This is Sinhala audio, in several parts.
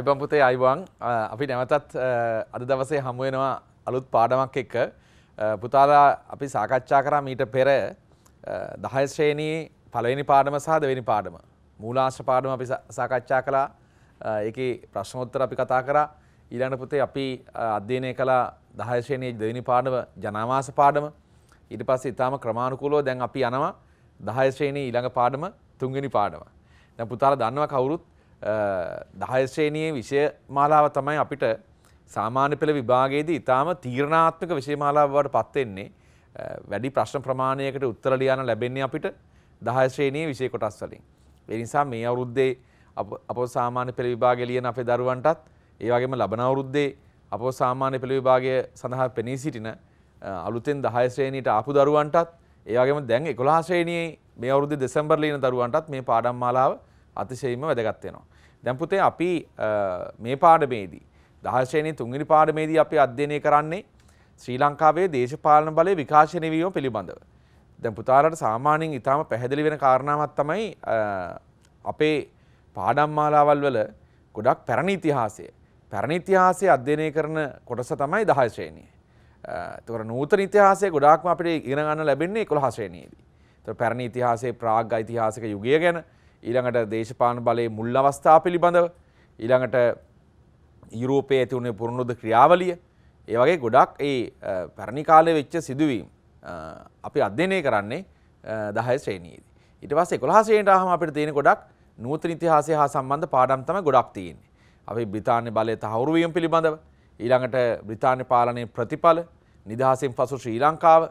අයිබම් පුතේ අයිබං අපි නැවතත් අද දවසේ හමුවෙනවා අලුත් පාඩමක් එක්ක පුතාලා අපි සාකච්ඡා කරා මීට පෙර දහය ශ්‍රේණී පළවෙනි පාඩම සහ දෙවෙනි පාඩම මූලාශ්‍ර පාඩම අපි සාකච්ඡා කළා ඒකේ ප්‍රශ්නෝත්තර අපි කතා කරා ඊළඟ පුතේ අපි අධ්‍යයනය කළා දහය ශ්‍රේණියේ දෙවෙනි පාඩම ජනාවාස පාඩම ඊට පස්සේ ඊටාම ක්‍රමානුකූලව දැන් අපි යනවා දහය ශ්‍රේණී ඊළඟ පාඩම තුන්වෙනි පාඩම. දැන් පුතාලා දන්නවා කවුරුත් දහයශ්‍රේණයේ විෂය මාලාව තමයි අපිට සාමාන්‍ය පෙළ විභාගයේදී ඉතාම තීරණාත්මක විෂය මාලාව බවට පත්වෙන්නේ වැඩි ප්‍රශ්න ප්‍රමාණයකට උත්තර ලියන්න ලැබෙන්නේ අපිට දහයශ්‍රේණයේ විෂය කොටස් වලින්. ඒ නිසා මේ අවුරුද්දේ අපව සාමාන්‍ය පෙළ විභාගය ලියන අපේ දරුවන්ටත් ඒ වගේම ලබන අවුරුද්දේ අපව සාමාන්‍ය පෙළ විභාගය සඳහා පෙනී සිටින අලුතෙන් දහයශ්‍රේණීට ආපු දරුවන්ටත් ඒවගේම දැන් එකොලා ශ්‍රේණයේ මේ අවුරුද්දේ දෙසැම්බර් ලියන දරුවන්ටත් මේ පාඩම් මාලාව අතිශයින්ම වැදගත් වෙනවා. දැම්පුතේ අපි මේ පාඩමේදී. දහශයනය තුන්ගනි පාඩමේදී අපි අධ්‍යනය කරන්නේ ශ්‍රී ලංකාවේ දේශපාලන බලය විකාශනවීම පිළිබඳව. දැන් පුතාලට සාමාන්‍යයෙන් ඉතාම පැහැදිලි වෙන කාරණාවක් තමයි අපේ පාඩම් මාලාවල් වල ගොඩක් පැරණි ඉතිහාසය. පැරණි ඉතිහාසය අධ්‍යයනය කරන කොටස තමයි 10 ශ්‍රේණිය. ඒතකොට නූතන ඉතිහාසය ගොඩාක්ම අපිට ඉගෙන ගන්න ලැබෙන්නේ 11 ශ්‍රේණියේදී. ඒතකොට පැරණි ඉතිහාසයේ ප්‍රාග් ඓතිහාසික යුගය ගැන ඊළඟට දේශපාලන බලයේ මුල් අවස්ථා පිළිබඳව ඊළඟට යුරෝපයේ ඇති වුණේ පුරුණුද ක්‍රියාවලිය ඒ වගේ ගොඩක් ඒ පැරණි කාලේ වෙච්ච සිදුවීම් අපි අධ්‍යයනය කරන්නේ 10 ශ්‍රේණියේදී. ඊට පස්සේ 11 ශ්‍රේණියට ආවම අපිට තියෙන ගොඩක් නූතන ඉතිහාසය හා සම්බන්ධ පාඩම් තමයි ගොඩක් තියෙන්නේ. අපි බ්‍රිතාන්‍ය බලය තහවුරු වීම පිළිබඳව ඊළඟට බ්‍රිතාන්‍ය පාලනයේ ප්‍රතිඵල නිදහසෙන් පසු ශ්‍රී ලංකාව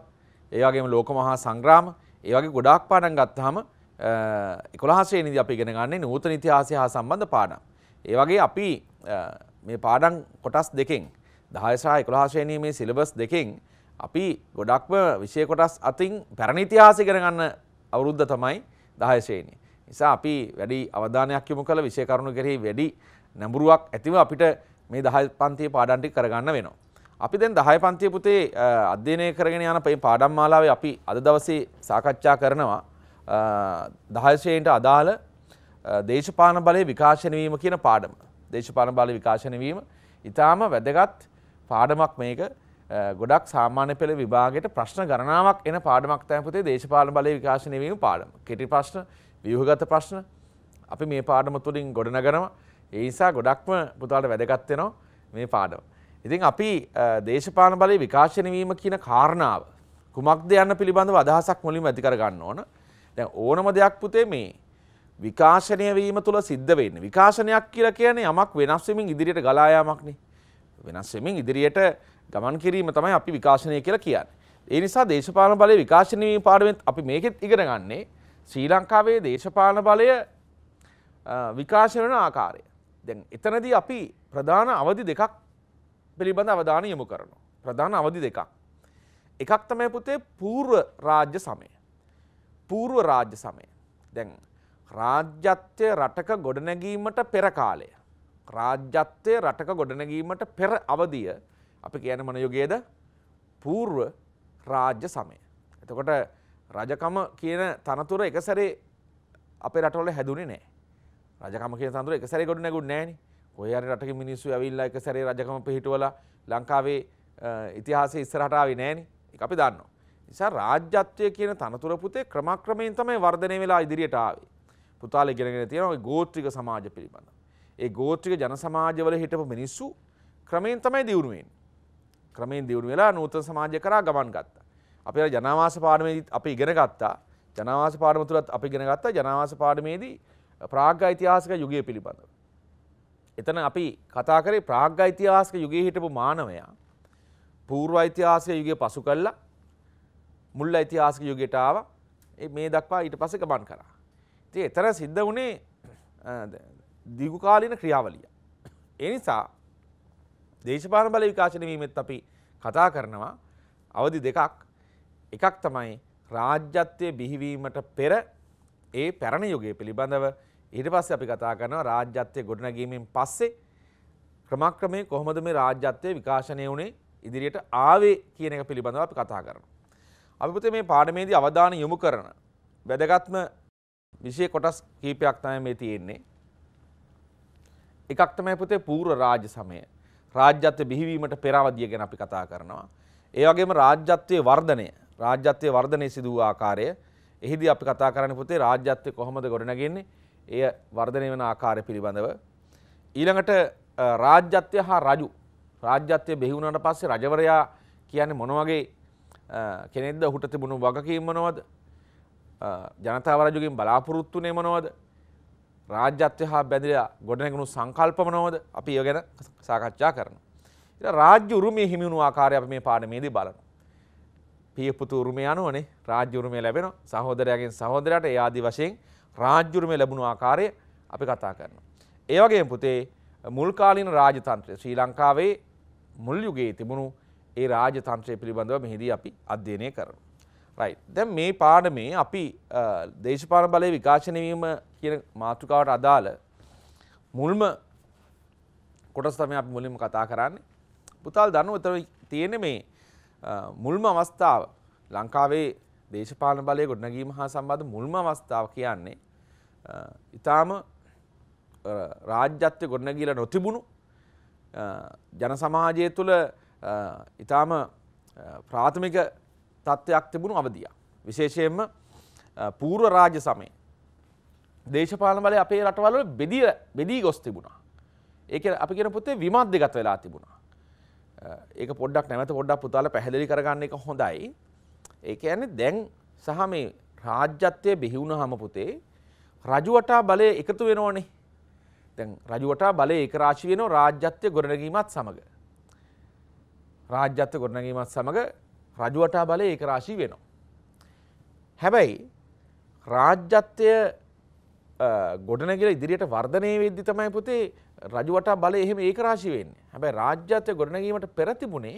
ඒ වගේම ලෝක මහා සංග්‍රාම ඒ වගේ ගොඩාක් පාඩම් ගත්තාම එකොළහශ්‍රයනිද අපි ගෙනගන්නේ නූතන ඉතිහාසය හා සම්බන්ධ පාඩම්. ඒ වගේ අපි මේ පාඩම් කොටස් දෙකෙන් දහයසා එකොළහශ්‍රයනීම මේ සිලබස් දෙකෙන් අපි ගොඩක්ම විෂය කොටස් අතින් පැරණිතිහාසය කරගන්න අවුරුද්ධ තමයි දහයශයනි. නිසා අපි වැඩි අවධානයක් යොමු කළ විෂය කරුණු කෙරෙහි වැඩි නැඹුරුවක් ඇතිව අපිට මේ දහය පන්තිය පාඩන්ටි කරගන්න වෙනවා. අපි දැන් දහය පන්තිය පුතේ අධ්‍යයනය කරගෙන යන පයි පාඩම් මාලාවේ අපි අද දවසේ සාකච්ඡා කරනවා දහශයට අදාළ දේශපාන බලය විකාශනවීම කියන පාඩම දේශපාන බල විකාශනවීම ඉතාම වැදගත් පාඩමක් මේක ගොඩක් සාමාන්‍ය පෙළ විභාගයට ප්‍රශ්න ගණනාවක් එන පාඩමක් තැන්පතේ දේශපාලන බලය විකාශනවීම පාඩම කෙටි ප්‍රශ්න ව්‍යහගත ප්‍රශ්න අපි මේ පාඩම තුළින් ගොඩනගනම ඒ නිසා ගොඩක්ම පුතාට වැදගත්වෙනවා මේ පාඩම. ඉතින් අපි දේශපාන බලය විකාශනවීම කියන කාරණාව කුමක්ද යන්න පිළිබඳව අදහසක් මුලින් ඇතිකර ගන්න ඕන දැන් ඕනම දෙයක් පුතේ මේ විකාශනය වීම තුළ සිද්ධ වෙන්න විකාශනයක් කියලා කියන්නේ යමක් වෙනස් වෙමින් ඉදිරියට ගලා යාමක්නේ වෙනස් වෙමින් ඉදිරියට ගමන් කිරීම තමයි අපි විකාශනය කියලා කියන්නේ ඒ නිසා දේශපාලන බලය විකාශනය වීම පාඩුවෙන් අපි මේකෙත් ඉගෙන ගන්නේ ශ්‍රී ලංකාවේ දේශපාලන බලය විකාශන වන ආකාරය. දැන් එතනදී අපි ප්‍රධාන අවධි දෙකක් පිළිබඳ අවධානය යොමු කරනවා. ප්‍රධාන අවධි දෙකක්. එකක් තමයි පුතේ පූර්ව රාජ්‍ය සමය. පූර්ව රාජ්‍ය සමය. දැන් රාජ්‍යත්වය රටක ගොඩනැගීමට පෙර කාලය. රාජ්‍යත්වය රටක ගොඩනැගීමට පෙර අවදිය අපි කියන මොන යුගයේද? පූර්ව රාජ්‍ය සමය. එතකොට රජකම කියන තනතුර එක සැරේ අපේ රටවල හැදුනේ නැහැ. රජකම කියන තනතුර එක සැරේ ගොඩනැගුණේ නැහනේ. කොහේ හරි රටක මිනිස්සු ඇවිල්ලා එක සැරේ රජකම පිහිටුවලා ලංකාවේ ඉතිහාසයේ ඉස්සරහට ආවේ නැහනේ. ඒක අපි දන්නවා. නිසා රාජ්‍යත්වය කියන තනතුර පුතේ ක්‍රමක්‍රමයෙන් තමයි වර්ධනය වෙලා ඉදිරියට ආවේ. පුතාල ඉගෙනගෙන තියෙන ওই ගෝත්‍රික සමාජ පිළිබඳ. ඒ ගෝත්‍රික ජන සමාජවල හිටපු මිනිස්සු ක්‍රමයෙන් තමයි දියුණු වෙන්නේ. ක්‍රමයෙන් දියුණු වෙලා නූතන සමාජය කරා ගමන් ගත්තා. අපේ ජනවාස පාඩමේදී අපි ඉගෙන ගත්තා. ජනවාස පාඩම තුලත් අපි ඉගෙන ගත්තා ජනවාස පාඩමේදී ප්‍රාග්ග ඓතිහාසික යුගය පිළිබඳව. එතන අපි කතා කරේ ප්‍රාග්ග ඓතිහාසික යුගයේ හිටපු මානවයා පූර්ව ඓතිහාසික යුගය පසු කළා මුල් ඓතිහාසික යුගයට ආවා. මේ දක්වා ඊට පස්සේ ගමන් කරා. ඉතින් එතන සිද්ධ වුණේ දීර්ඝ කාලීන ක්‍රියාවලිය. ඒ නිසා දේශපාලන බල විකාශනය වීමෙත් අපි කතා කරනවා අවදි දෙකක්. එකක් තමයි රාජ්‍යත්වයේ බිහිවීමට පෙර ඒ පැරණ යුගය පිළිබඳව ඊට පස්සේ අපි කතා කරනවා රාජ්‍යත්වයේ ගොඩනැගීමෙන් පස්සේ ක්‍රමක්‍රමයෙන් කොහොමද මේ රාජ්‍යත්වයේ විකාශනය වුණේ ඉදිරියට ආවේ කියන එක පිළිබඳව අපි කතා කරනවා. අපිපත මේ පාඩමේදී අවධාන යොමු කරන වැදගත්ම විෂය කොටස් කීපයක් තමයි මේ තියෙන්නේ. එකක් තමයි පුතේ පූර්ව රාජ්‍ය සමය. රාජ්‍යත්ව බිහිවීමට පෙර අවධිය ගැන අපි කතා කරනවා. ඒ වගේම රාජ්‍යත්වයේ වර්ධනය, රාජ්‍යත්වයේ වර්ධනය සිදු වූ ආකාරය. එහිදී අපි කතා කරන්නේ පුතේ රාජ්‍යත්වය කොහොමද ගොඩනගන්නේ? එය වර්ධනය වෙන ආකාරය පිළිබඳව. ඊළඟට රාජ්‍යත්වය හා රජු රාජ්‍යත්වය බෙහි වුණාට පස්සේ රජවරයා කියන්නේ මොන වගේ කෙනෙක්ද හුට තිබුණු වගකීම් මොනවද ජනතාවරජුගින් බලාපොරොත්තුනේ මොනවද රාජ්‍යත්වය හා බැඳලා ගොඩනැගුණු සංකල්ප මොනවද අපි ඒ ගැන සාකච්ඡා කරනවා. ඊට රාජ්‍ය උරුමය හිමි වුණු ආකාරය අපි මේ පාඩමේදී බලනවා. පියපුතු උරුමය අනුවනේ රාජ්‍ය උරුමය ලැබෙනවා. සහෝදරයාගෙන් සහෝදරයාට ඒ ආදි වශයෙන් රාජ්‍ය උරුමය ලැබුණු ආකාරය අපි කතා කරනවා. ඒ වගේම පුතේ මුල් කාලීන රාජතන්ත්‍රය ශ්‍රී ලංකාවේ මුල් යුගයේ තිබුණු ඒ රාජතන්ත්‍රය පිළිබඳව මෙහිදී අපි අධ්‍යයනය කරනු. රයි දැ මේ පාඩමේ අපි දේශපාන බලය විකාශනවීම කියන මාතෘකාවට අදාළ මුල්ම කොටස් තම අප මුලින්ම කතා කරන්නේ පුතාල් දන්නු උතර තියෙන මේ මුල්ම අවස්ථාව ලංකාවේ දේශපාලන බලය ගොඩනැගීම හා සම්බන්ධ මුල්ම අවස්ථාව කියන්නේ ඉතාම රාජ්‍යත්වය ගොඩනැගීලා නොතිබුණු ජන සමාජය තුළ ඉතාම ප්‍රාථමික තත්ත්වයක් තිබුණු අවධිය. විශේෂයෙන්ම පූර්ව රාජ සමය දේශපාලන වල අපේ රටවල බෙදිය බෙදී ගොස් තිබුණා. ඒක අපි කියන පුතේ විමධ්‍යගත වෙලා තිබුණා. ඒක පොඩ්ඩක් නැවත පොඩ්ඩක් පුතාලා පැහැදිලි කරගන්න එක හොඳයි. ඒ කියන්නේ දැන් සහ මේ රාජ්‍යත්වයේ බිහි වුණාම පුතේ රජු වටා බලය එකතු වෙනවනේ. දැන් රජු වටා බලය එක රාශි වෙනව රාජ්‍යත්වයේ ගොඩනැගීමත් සමග. රාජ්‍යත්ව ගොඩනැගීමත් සමඟ රජුවටා බලය ඒක රාශී වෙනවා. හැබැයි රාජ්‍යත්වය ගොඩනැගල ඉදිරියට වර්ධනය වෙද්දි තමයි පුතේ රජුවටා බල එහෙම ඒක රාශී වෙන්නේ. හැබැයි රාජ්‍යත්වය ගොඩනැගීමට පෙර තිබුණේ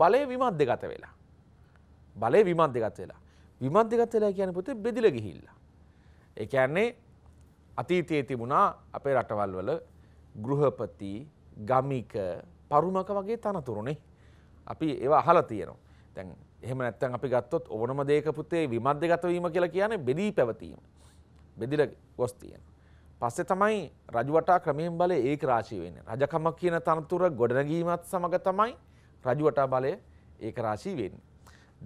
බලය විමධ්‍යගත වෙලා. බලය විමධ්‍යගත වෙලා. විමධ්‍යගත වෙලා කියන්නේ පුතේ බෙදිලා ගිහිල්ලා. ඒ කියන්නේ අතීතයේ තිබුණා අපේ රටවල් වල ගෘහපති, ගමික, පරුමක වගේ තනතුරුනේ. අපි ඒවා අහලා තියෙනවා. දැන් එහෙම නැත්නම් අපි ගත්තොත් ඕනම දෙයක පුතේ විමධ්‍යගත වීම කියලා කියන්නේ බෙදී පැවතීම. බෙදිලා ගොස් තියෙනවා. පස්සේ තමයි රජු වටා ක්‍රමයෙන් බලය ඒක රාශී වෙන්නේ. රජකම කියන තනතුර ගොඩනැගීමත් සමග තමයි රජු වටා බලය ඒක රාශී වෙන්නේ.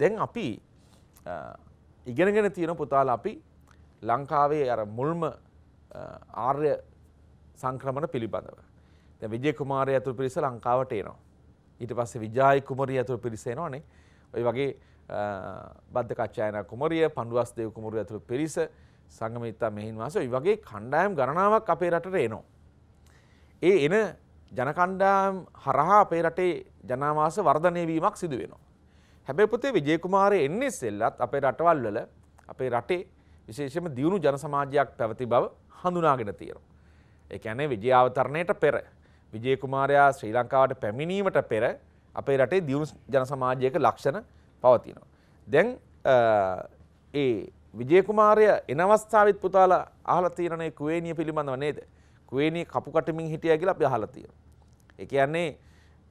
දැන් අපි ඉගෙනගෙන තියෙන පුතාලා අපි ලංකාවේ අර මුල්ම ආර්ය සංක්‍රමණ පිළිබඳව. දැන් විජය කුමාරය ඇතුළු පිරිස ලංකාවට එනවා. ඊට පස්සේ විජායි කුමරිය ඇතුළු පිරිස එනවනේ. ඔය වගේ බද්ධ කච්චායන කුමරිය, පඬුවස් දේව කුමරිය ඇතුළු පිරිස සංගමිතා මෙහින් වාසය ඔය වගේ කණ්ඩායම් ගණනාවක් අපේ රටට එනවා. ඒ එන ජනකණ්ඩායම් හරහා අපේ රටේ ජනාවාස වර්ධනය වීමක් සිදු වෙනවා. හැබැයි පුතේ විජේ කුමාරේ එන්නේ ඉස්සෙල්ලත් අපේ රටවල් වල අපේ රටේ විශේෂයෙන්ම දියුණු ජන සමාජයක් පැවති බව හඳුනාගෙන තියෙනවා. ඒ කියන්නේ විජයාවතරණයට පෙර විජයකුමාරයා ශ්‍රී ලංකාවට පැමිණීමට පෙර අපේ රටේ දියුණු ජන සමාජයක ලක්ෂණ පවතිනවා. දැන් ඒ විජයකුමාරය එනවස්ථාවත් පුතාල අහල තීරණය කුවේනිය පිළිබඳව නේද. කුවේනී කපු කටමින් හිටිය කියලා අපි අහල තියෙන. එක යන්නේ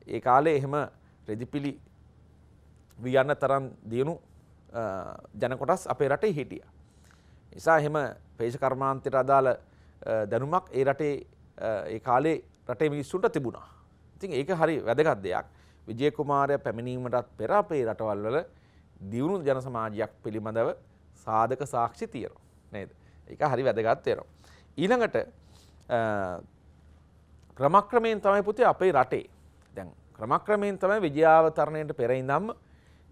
ඒ කාලේ එහෙම රෙදිපිලි වියන්න තරම් දියුණු ජනකොටස් අපේ රටේ හිටිය. නිසා එහෙම පේෂ කර්මාන්තයට අදාළ දැනුමක් ඒ රටේ ඒ කාලේ රටේ මිනිස්සුන්ට තිබුණා. ඉතින් ඒක හරි වැදගත් දෙයක්. විජය කුමාරය පැමිණීමටත් පෙර අපේ රටවල් වල දියුණු ජන සමාජයක් පිළිබඳව සාධක සාක්ෂි තියෙනවා. නේද? ඒක හරි වැදගත් වෙනවා. ඊළඟට ක්‍රමක්‍රමයෙන් තමයි පුතේ අපේ රටේ දැන් ක්‍රමක්‍රමයෙන් තමයි විජයාවතරණයට පෙර ඉඳන්ම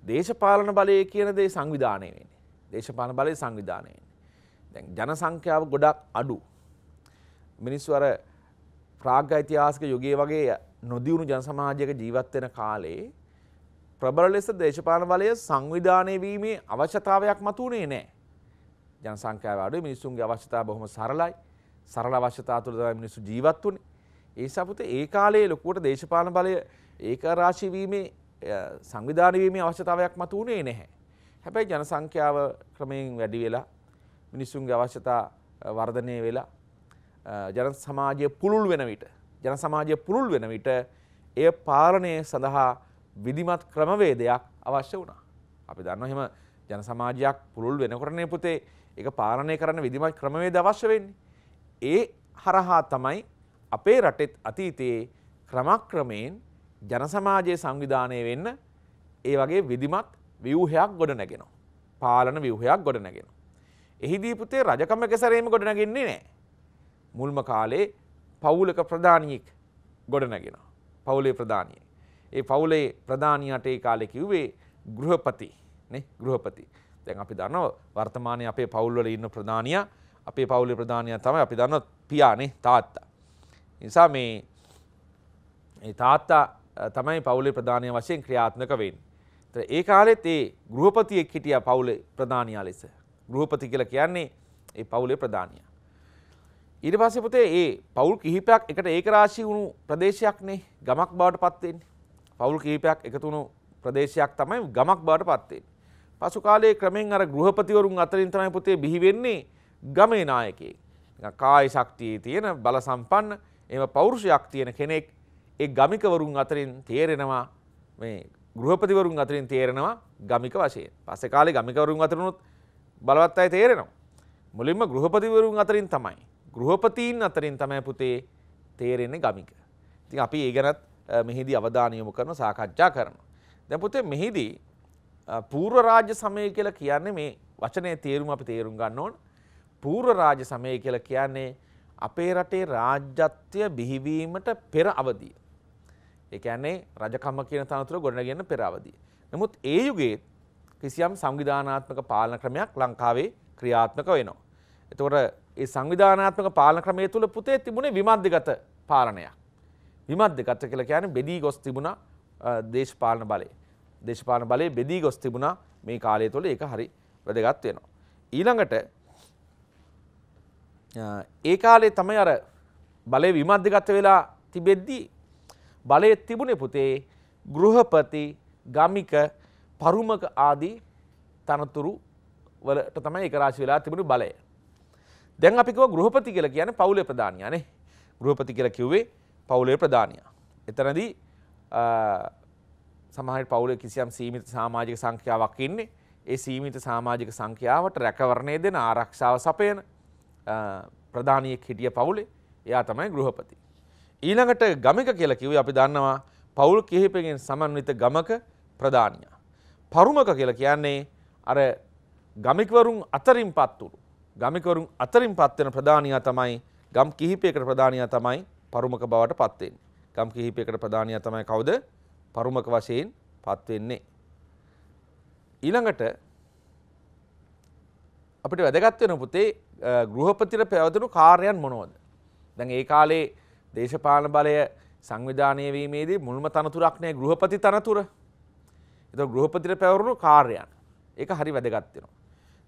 දේශපාලන බලය කියන දේ සංවිධානය වෙන්නේ. දේශපාලන බලය සංවිධානය වෙන්නේ. දැන් ජන සංඛ්‍යාව ගොඩක් අඩු. මිනිස්සු අර ප්‍රාග්ගයිතිහාසික යුගයේ වගේ නොදියුණු ජන සමාජයක ජීවත් වෙන කාලේ ප්‍රබල ලෙස දේශපාලන බලය සංවිධානය වීමේ අවශ්‍යතාවයක් මතුනේ නැහැ. ජන සංඛ්‍යාව අඩුයි මිනිස්සුන්ගේ අවශ්‍යතාව බොහොම සරලයි. සරල අවශ්‍යතාව තුළ තමයි මිනිස්සු ජීවත් වුනේ. ඒ සපුත ඒ කාලයේ ලොකුවට දේශපාලන බලය ඒකරාශී වීමේ සංවිධානය වීමේ අවශ්‍යතාවයක් මතුනේ නැහැ. හැබැයි ජන සංඛ්‍යාව ක්‍රමයෙන් වැඩි වෙලා මිනිස්සුන්ගේ අවශ්‍යතා වර්ධනය වෙලා ජන සමාජය පුළුල් වෙන විට ජන සමාජය පුළුල් වෙන විට එය පාලනය සඳහා විධිමත් ක්‍රමවේදයක් අවශ්‍ය වුණා. අපි දන්න හෙම ජන සමාජයක් පුළුල් වෙනකරණය පුතේ එක පාලනය කරන්න විදිමත් ක්‍රමවේද අවශ්‍ය වෙන්නේ. ඒ හරහා තමයි අපේ රටෙත් අතීතයේ ක්‍රමක්‍රමයෙන් ජනසමාජයේ සංවිධානය වෙන්න ඒ වගේ විදිමත් විවහයක් ගොඩ නැගෙනවා. පාලන විවහයක් ගොඩ නැගෙන. එහිදී පුතේ රජකම කෙසරීම ගොඩ නැගෙන්නේ නෑ මුල්ම කාලේ පවුලක ප්‍රධානයෙක් ගොඩනගෙන. පවුලේ ප්‍රධානය. ඒ පවුලේ ප්‍රධානයට ඒ කාලෙ කිව්වේ ගෘහපති ගෘහපති. දැන් අපි දන්න වර්තමානය අපේ පවුල්වල ඉන්න ප්‍රධානය අපේ පවුලි ප්‍රධානය තමයි අපි දන්න පියානේ තාත්තා. නිසා මේ තාත්තා තමයි පවුලේ ප්‍රධානය වශයෙන් ක්‍රියාත්මක වෙන්. ඒ කාලෙත් ඒ ගෘහපතියෙක් හිටිය පවුලේ ප්‍රධානයා ලෙස. ගෘහපති කියල කියන්නේ ඒ පවුලේ ප්‍රධානය. ඊට පස්සේ පුතේ ඒ පවුල් කිහිපයක් එකට ඒකරාශී වුණු ප්‍රදේශයක්නේ ගමක් බවට පත් වෙන්නේ. පවුල් කිහිපයක් එකතු වුණු ප්‍රදේශයක් තමයි ගමක් බවට පත් වෙන්නේ. පසු කාලයේ ක්‍රමෙන් අර ගෘහපතිවරුන් අතරින් තමයි පුතේ බිහි වෙන්නේ ගමේ නායකයෙක්. කාය ශක්තියේ තියෙන බල සම්පන්න එහෙම පෞරුෂයක් තියෙන කෙනෙක් ඒ ගමිකවරුන් අතරින් තේරෙනවා මේ ගෘහපතිවරුන් අතරින් තේරෙනවා ගමික වශයෙන්. පස්සේ කාලේ ගමිකවරුන් අතරිනුත් බලවත් අය තේරෙනවා. මුලින්ම ගෘහපතිවරුන් අතරින් තමයි ගෘහපතීන් අතරින් තමයි පුතේ තේරෙන්නේ ගමික. ඉතින් අපි ඒ ගැනත් මෙහිදී අවධානය යොමු කරන සාකච්ඡා කරනවා. දැන් පුතේ මෙහිදී පූර්ව රාජ්‍ය සමය කියලා කියන්නේ මේ වචනේ තේරුම අපි තේරුම් ගන්න ඕන. පූර්ව රාජ්‍ය සමය කියලා කියන්නේ අපේ රටේ රාජ්‍යත්වය බිහිවීමට පෙර අවධිය. ඒ කියන්නේ රජකම කියන තනතුර ගොඩනගෙන පෙර අවධිය. නමුත් ඒ යුගයේ කිසියම් සංවිධානාත්මක පාලන ක්‍රමයක් ලංකාවේ ක්‍රියාත්මක වෙනවා. එතකොට ඒ සංවිධානාත්මක පාලන ක්‍රමය තුළ පුතේ තිබුණේ විමධ්‍යගත පාලනයක්. විමධ්‍යගත කියලා කියන්නේ බෙදී ගොස් තිබුණා දේශපාලන බලය. දේශපාලන බලය බෙදී ගොස් තිබුණා මේ කාලය තුළ ඒක හරි වැදගත් වෙනවා. ඊළඟට ඒ කාලේ තමයි අර බලය විමධ්‍යගත වෙලා තිබෙද්දී බලය තිබුණේ පුතේ ගෘහපති ගමික පරුමක ආදී තනතුරු වලට තමයි එක රාශි වෙලා තිබුණු බලය. දැන් අපිකව ගෘහපති කියලා කියන පවුලේ ප්‍රධානියානේ ගෘහපති කියලා කිව්වේ පවුලේ ප්‍රධානියා. එතනදී සමහර පවුලේ කිසියම් සීමිත සමාජික සංඛ්‍යාවක් ඉන්නේ. ඒ සීමිත සමාජික සංඛ්‍යාවට රැකවරණය දෙන ආරක්ෂාව සපයන ප්‍රධානියෙක් හිටිය පවුලේ එයා තමයි ගෘහපති. ඊළඟට ගමික කියලා කිව්වේ අපි දන්නවා පවුල් කිහිපකින් සමන්විත ගමක ප්‍රධානියා. පරුමක කියලා කියන්නේ අර ගමිකවරුන් අතරින් පත්තුරු ගමිකවරුන් අතරින් පත්වෙන ප්‍රධානයා තමයි ගම් කිහිපයකට ප්‍රධානයා තමයි පරුමක බවට පත්වෙන්නේ. ගම් කිහිපයකට ප්‍රධානයා තමයි කවුද? පරුමක වශයෙන් පත්වෙන්නේ. ඊළඟට අපිට වැදගත් වෙන පුතේ ගෘහපතිර පැවතුණු කාර්යයන් මොනවද? දැන් ඒ කාලේ දේශපාලන බලය සංවිධානය වීමේදී මුල්ම තනතුරක් නෑ ගෘහපති තනතුර. ඒතකොට ගෘහපතිර පැවරුණු කාර්යයන්. ඒක හරි වැදගත් වෙනවා.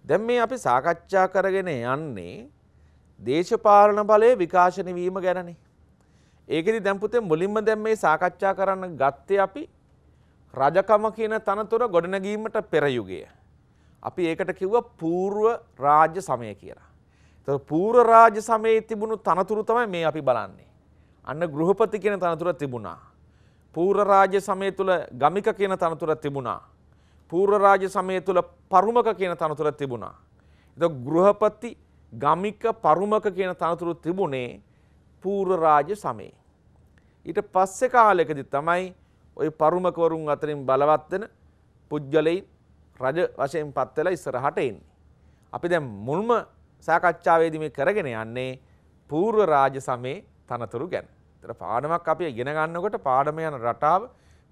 දැන් මේ අපි සාකච්ඡා කරගෙන යන්නේ දේශපාලන බලය විකාශනය වීම ගැනනේ. ඒකෙදි දැන් පුතේ මුලින්ම දැන් මේ සාකච්ඡා කරන්න ගත්තේ අපි රජකම කියන තනතුර ගොඩනැගීමට පෙර යුගය. අපි ඒකට කිව්වා පූර්ව රාජ්‍ය සමය කියලා. ඒතකොට පූර්ව රාජ්‍ය සමයේ තිබුණු තනතුරු තමයි මේ අපි බලන්නේ. අන්න ගෘහපති කියන තනතුර තිබුණා. පූර්ව රාජ්‍ය සමය තුල ගමික කියන තනතුර තිබුණා. පූර්ව රාජ්‍ය සමය තුළ පරුමක කියන තනතුර තිබුණා. එතකොට ගෘහපති ගමික පරුමක කියන තනතුරු තිබුණේ පූර්ව රාජ්‍ය සමයේ. ඊට පස්සේ කාලෙකදී තමයි ওই පරුමකවරුන් අතරින් බලවත් වෙන පුජ්‍යලෙයි රජ වශයෙන් පත් වෙලා ඉස්සරහට එන්නේ. අපි දැන් මුල්ම සාකච්ඡාවේදී මේ කරගෙන යන්නේ පූර්ව රාජ්‍ය සමයේ තනතුරු ගැන. ඒතර පාඩමක් අපි ඉගෙන ගන්නකොට පාඩම යන රටාව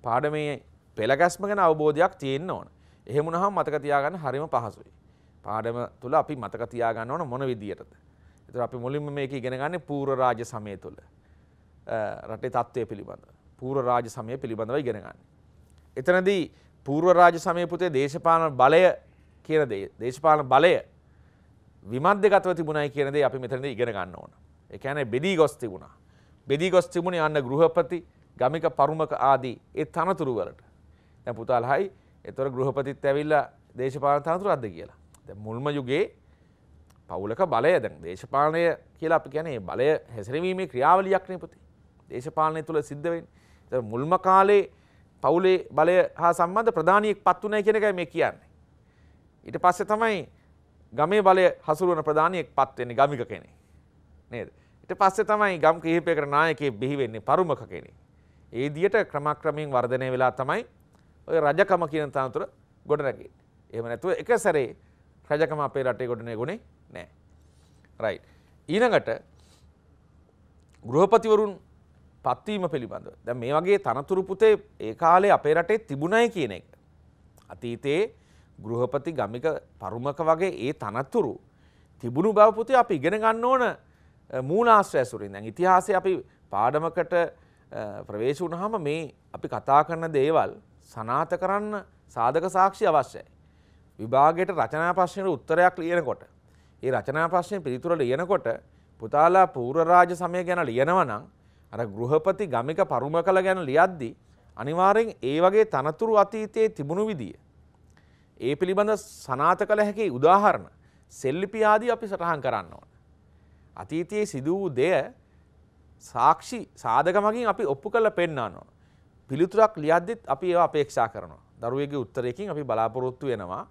පාඩමේ පෙළගැස්ම ගැන අවබෝධයක් තියෙන්න ඕන. එහෙම වුණාම මතක තියාගන්න හරිම පහසුයි. පාඩම තුල අපි මතක තියාගන්න ඕන මොන විදියටද? ඒතර අපි මුලින්ම මේක ඉගෙන ගන්නේ පූර්ව රාජ්‍ය සමය තුල. රටේ තත්ත්වය පිළිබඳව. පූර්ව රාජ්‍ය සමය පිළිබඳව ඉගෙන ගන්න. එතනදී පූර්ව රාජ්‍ය සමය පුතේ දේශපාලන බලය කියන දේ දේශපාලන බලය විමධ්‍යගතව තිබුණයි කියන දේ අපි මෙතනදී ඉගෙන ගන්න ඕන. ඒ කියන්නේ බෙදී ගොස් තිබුණා. බෙදී ගොස් තිබුණේ අන්න ගෘහපති, ගමික පරුමක ආදී ඒ තනතුරු වලට. පුතාල් හයි එතොර ගෘහපතිත් ඇවිල්ල දේශපාන තනතුර අද කියලා මුල්ම යුගේ පවුලක බලය දැන් දේශපාලනය කියලා අපි ගැනේ බලය හැසිරවීමේ ක්‍රියාවලියක්නය පුති දේශපාලනය තුළ සිද්ධවෙන් මුල්ම කාලේ පවුලේ බලය හා සම්බන්ධ ප්‍රධානයෙක් පත්වනය කෙනකයි මේ කියන්නේ. ඊට පස්සෙ තමයි ගමේ බලය හසුරුවන ප්‍රධානයෙක් පත්වෙන්නේ ගමික කෙනෙ නේද. ඊට පස්සෙ තමයි ගම් කිහිපයකට නායකයේ බිහිවෙන්නේ පරුමක කෙනෙ. ඒ දියට ක්‍රමක්‍රමින් වර්ධනය වෙලා තමයි ඔය රජකම කියන තනතුර ගොඩනැගේ. එහෙම නැතුව එක සැරේ රජකම අපේ රටේ ගොඩනේ ගුණේ නෑ. රයි. ඊනඟට ගෘහපතිවරුන් පත්වීම පිළිබඳව. දැ මේ වගේ තනතුරුපුතේ ඒ කාලේ අපේ රටේ තිබුණයි කියන එක. අතීතයේ ගෘහපති ගමික පරුමක වගේ ඒ තනත්තුරු තිබුණු බවපුති අපි ඉගෙන ගන්න ඕන මූලාශ්‍රය ඇසුරින් දැන් ඉතිහාසය අපි පාඩමකට ප්‍රවේශ වුණහම මේ අපි කතා කරන දේවල් සනාත කරන්න සාධක සාක්ෂි අවශ්‍යයි. විභාගයට රචනා ප්‍රශ්නයට උත්තරයක් ලියනකොට. ඒ රචනා ප්‍රශ්නය පිළිතුර ලියනකොට පුතාලා පූර්වරාජ සමය ගැන ලියනවනම් අර ගෘහපති ගමික පරුම කළ ගැන ලියද්දි අනිවාරෙන් ඒ වගේ තනතුරු අතීතයේ තිබුණු විදිය. ඒ පිළිබඳ සනාත කළ හැකි උදාහරණ සෙල්ලිපියාදී අපි සටහන් කරන්න ඕන. අතීතයේ සිදු වූ දෙය සාක්ෂි සාධකමකින් අපි ඔප්පු කළ පෙන්න්නනවා. පිළිතුරක් ලියද්දිත් අපි ඒවා අපේක්ෂා කරනවා. දරුවගේ උත්තරයකින් අපි බලාපොරොත්තු වෙනවා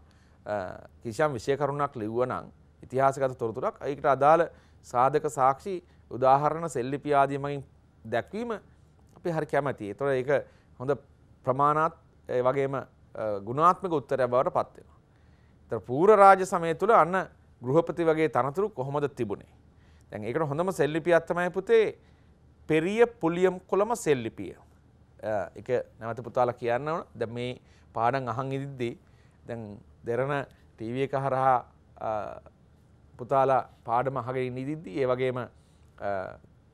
කිසියම් විෂය කරුණක් ලිව්වනම් ඉතිහාසගත තොරතුරක් ඒකට අදාළ සාධක සාක්ෂි උදාහරණ සෙල්ලිපි ආදී මගින් දැක්වීම අපි හරි කැමතියි. ඒතොර ඒක හොඳ ප්‍රමාණාත් ඒ වගේම ගුණාත්මක උත්තරයක් බවට පත් වෙනවා. ඒතර පූර්ව රාජ්‍ය සමය තුල අන්න ගෘහපති වගේ තනතුරු කොහොමද තිබුණේ? දැන් ඒකට හොඳම සෙල්ලිපියක් තමයි පුතේ පෙරිය පුලියම් කොළම සෙල්ලිපිය. එක නැවත පුතාලා කියන්න ඕන ද මේ පාඩන් අහන් ඉදිද්දී දැන් දෙරණ ටීවිය එක හරහා පුතාලා පාඩම අහගෙන නිදිද්දී ඒ වගේම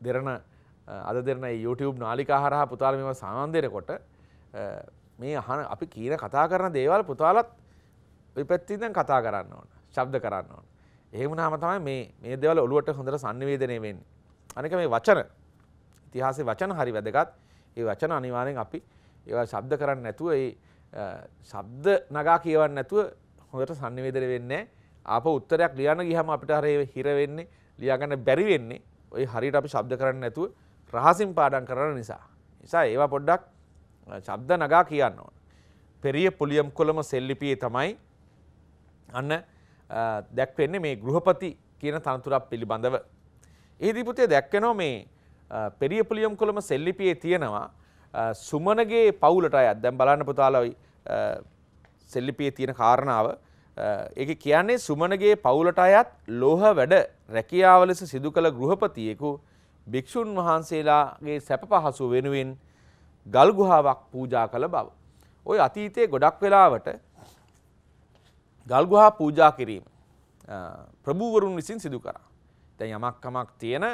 දෙරණ අද දෙරන YouTube නාලිකා හරහා පුතාල මෙම සාන්දරකොට මේ අහන අපි කියන කතා කරන දේවල් පුතාලත් විපැත්තිදන් කතා කරන්න ඕන ශබ්ද කරන්න ඕන එහෙමුණම තමයි මේ මේ දෙවල් ඔලුවට හොඳට සංනිවේදනය වෙන්නේ අනික මේ වචන ඉතිහාසේ වචන හරි වැදගත් ඒ වචන අනිවාරයෙන් අපි ඒවා ශබ්ද කරන්න නැතුව ඒ ශබ්ද නගා කියවන්න නැතුව හොඳට සංනිවේදනය වෙන්නේ ආප උත්තරයක් ලියන්න ගියම අපිට අර හිර වෙන්නේ ලියාගන්න බැරි වෙන්නේ ওই හරියට අපි ශබ්ද කරන්න නැතුව රහසින් පාඩම් කරන නිසා. නිසා ඒවා පොඩ්ඩක් ශබ්ද නගා කියන්න ඕන. පෙරිය පොලියම් කොළම සෙල්ලිපියේ තමයි අන්න දැක්වෙන්නේ මේ ගෘහපති කියන තනතුරක් පිළිබඳව. එහිදී පුතේ දැක්වෙනවා මේ පෙරිය පුලියම් කොළම සෙල්ලිපියේ තියෙනවා සුමනගේ පවුලට අයත් දැම් බලන්න පුතාලයි සෙල්ලිපියේ තියෙන කාරණාව ඒ කියන්නේ සුමනගේ පවුලට අයත් ලෝහ වැඩ රැකියාවලෙස සිදු කළ ගෘහපතියෙකු භික්‍ෂූන් වහන්සේලාගේ සැප පහසු වෙනුවෙන් ගල්ගුහාවක් පූජා කළ බව. ඔය අතීතයේ ගොඩක් වෙලාවට ගල්ගුහා පූජා කිරීම ප්‍රභූවරුන් විසින් සිදු කරා. තැන් යමක්කමක් තියෙන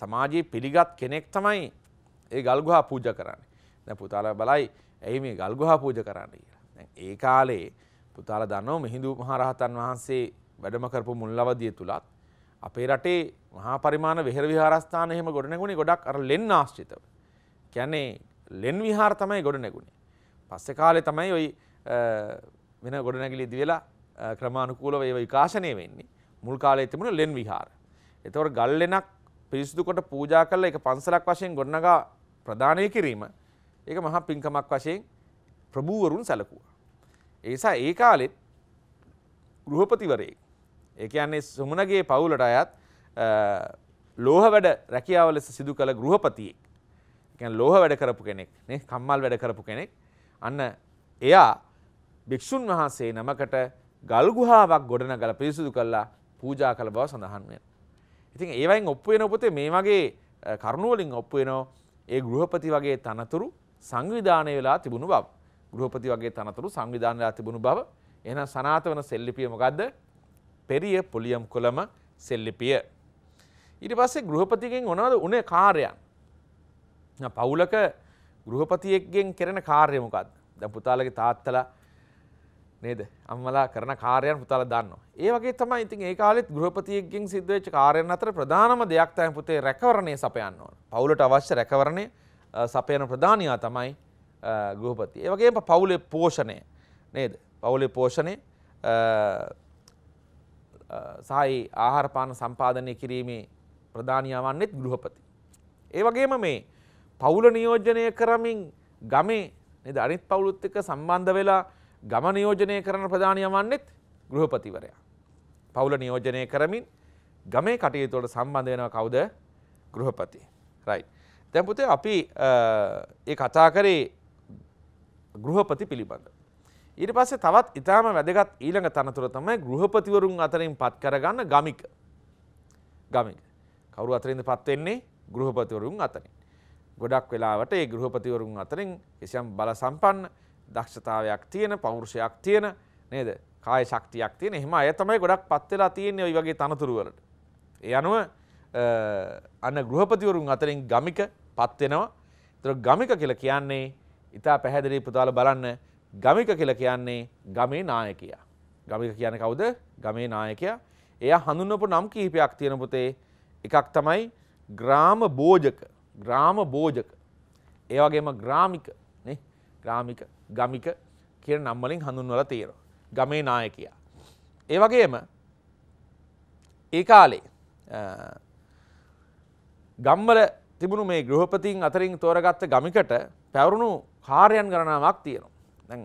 සමාජයේ පිළිගත් කෙනෙක් තමයි ඒ ගල්ගුහා පූජ කරන්න දැ පුතාල බලයි ඇයි මේ ගල්ගුහා පූජ කරන්න කියලා ඒ කාලේ පුතාල දන්නෝ මිහිදු මහරහතන් වහන්සේ වැඩම කරපු මුල්ලවදිය තුළත් අපේ රටේ මහා පරිමාණ වෙහර විහාරස්ථාන එහෙම ගොඩනැගුණේ ගොඩක් අර ලෙන් ආශ්චිතව කියන්නේ ලෙන් විහාර තමයි ගොඩ නැගුණේ පස්සෙ කාලේ තමයි ඔයි වෙන ගොඩනැගිලි දිවෙලා ක්‍රමාණුකූලව ඒ විකාශනය වෙන්නේ මුල් කාලේ තිබුණ ලෙන් විහාර එතවට ගල්ලෙනක් පිරිසිදු කොට පූජා කරලා ඒක පන්සලක් වශයෙන් ගොඩනගා ප්‍රදානය කිරීම ඒක මහා පින්කමක් වශයෙන් ප්‍රභූවරුන් සැලකුවා. ඒ නිසා ඒ කාලෙත් ගෘහපතිවරයෙක් ඒ කියන්නේ සොමුණගේ පවුලට අයත් ලෝහ වැඩ රැකියාව ලෙස සිදු කළ ගෘහපතියෙක්. ඒ කියන්නේ ලෝහ වැඩ කරපු කෙනෙක් නේ කම්මල් වැඩ කරපු කෙනෙක්. අන්න එයා භික්ෂුන් වහන්සේ නමකට ගල්ගුහාවක් ගොඩනගලා පිරිසිදු කළා පූජා කළ බව සඳහන් වෙනවා. ඉතින් ඒවයින් ඔප්පු වෙන උපතේ මේ වගේ කරුණු වලින් ඔප්පු වෙනෝ ඒ ගෘහපති වගේ තනතුරු සංවිධානය වෙලා තිබුණු බව. ගෘහපති වගේ තනතුරු සංවිධානය වෙලා තිබුණු බව. එහෙනම් සනාත වෙන සෙල්ලිපිය මොකද්ද? පෙරිය පොලියම් කොළම සෙල්ලිපිය. ඊට පස්සේ ගෘහපතිගෙන් මොනවද උනේ කාර්යයන්? පවුලක ගෘහපතියෙක්ගෙන් කරන කාර්යය මොකද්ද? දැන් පුතාලගේ තාත්තලා නේද අම්මලා කරන කාරයන් පුතාල දන්න. ඒවගේ තමයි ඉතින් ඒ කාලෙත් ගෘහපතියකින් සිද්ධවෙච්ච කාරයන් අතර ප්‍රධානම දෙයක් තමයි පුතේ රැකවරණය සපයන්න ඕන. පවුලට අවශ්‍ය රැකවරණය සපයන ප්‍රධානියා තමයි ගෘහපති. ඒ වගේම පවුලේ පෝෂණය නේද? පවුලේ පෝෂණය සහයි ආහාර පාන සම්පාදනය කිරීමේ ප්‍රධානියා වන්නේත් ගෘහපති. ඒ වගේම මේ පවුල නියෝජනය කරමින් ගමේ නේද අනිත් පවුලුත් එක්ක සම්බන්ධ වෙලා ගම නියෝජනය කරන ප්‍රධානය වන්නෙත් ගෘහපතිවරයා. පවුල නියෝජනය කරමින් ගමේ කටයුතුවට සම්බන්ධ වෙනව කවුද ගෘහපති. රයි. තැන්පුතේ අපි ඒ කතා කරේ ගෘහපති පිළිබඳ. ඊට පස්සේ තවත් ඉතාම වැදගත් ඊළඟ තනතුර තමයි ගෘහපතිවරුන් අතරින් පත් කරගන්න ගමික. ගමික. කවුරු අතරින්ද පත් වෙන්නේ ගෘහපතිවරුන් අතරින්. ගොඩක් වෙලාවට ඒ ගෘහපතිවරුන් අතරින් කිසියම් බල සම්පන්න දක්ෂතාවයක් තියෙන පෞරුෂයක් තියෙන නේද කාය ශක්තියක් තියෙන එහෙම අය තමයි ගොඩක් පත් වෙලා තියෙන්නේ ওই වගේ තනතුරු වලට. ඒ අනුව අන්න ගෘහපතිවරුන් අතරින් ගමික පත් වෙනවා. ඒතර ගමික කියලා කියන්නේ ඉතා පැහැදිලි පුතාලා බලන්න ගමික කියලා කියන්නේ ගමේ නායකයා. ගමික කියන්නේ කවුද? ගමේ නායකයා. එයා හඳුන්වපු නම් කිහිපයක් තියෙන පුතේ එකක් තමයි ග්‍රාම භෝජක ග්‍රාම භෝජක ඒ වගේම ග්‍රාමික නේ ග්‍රාමික ගමික කියන නම්වලින් හඳුන්වල තියෙන. ගමේ නායකයා. ඒ වගේම ඒ කාලේ ගම්වල තිබුණු මේ ගෘහපතින් අතරින් තෝරගත්ත ගමිකට පැවරුණු කාර්යන් ගණනාවක් තියෙනවා. දැන්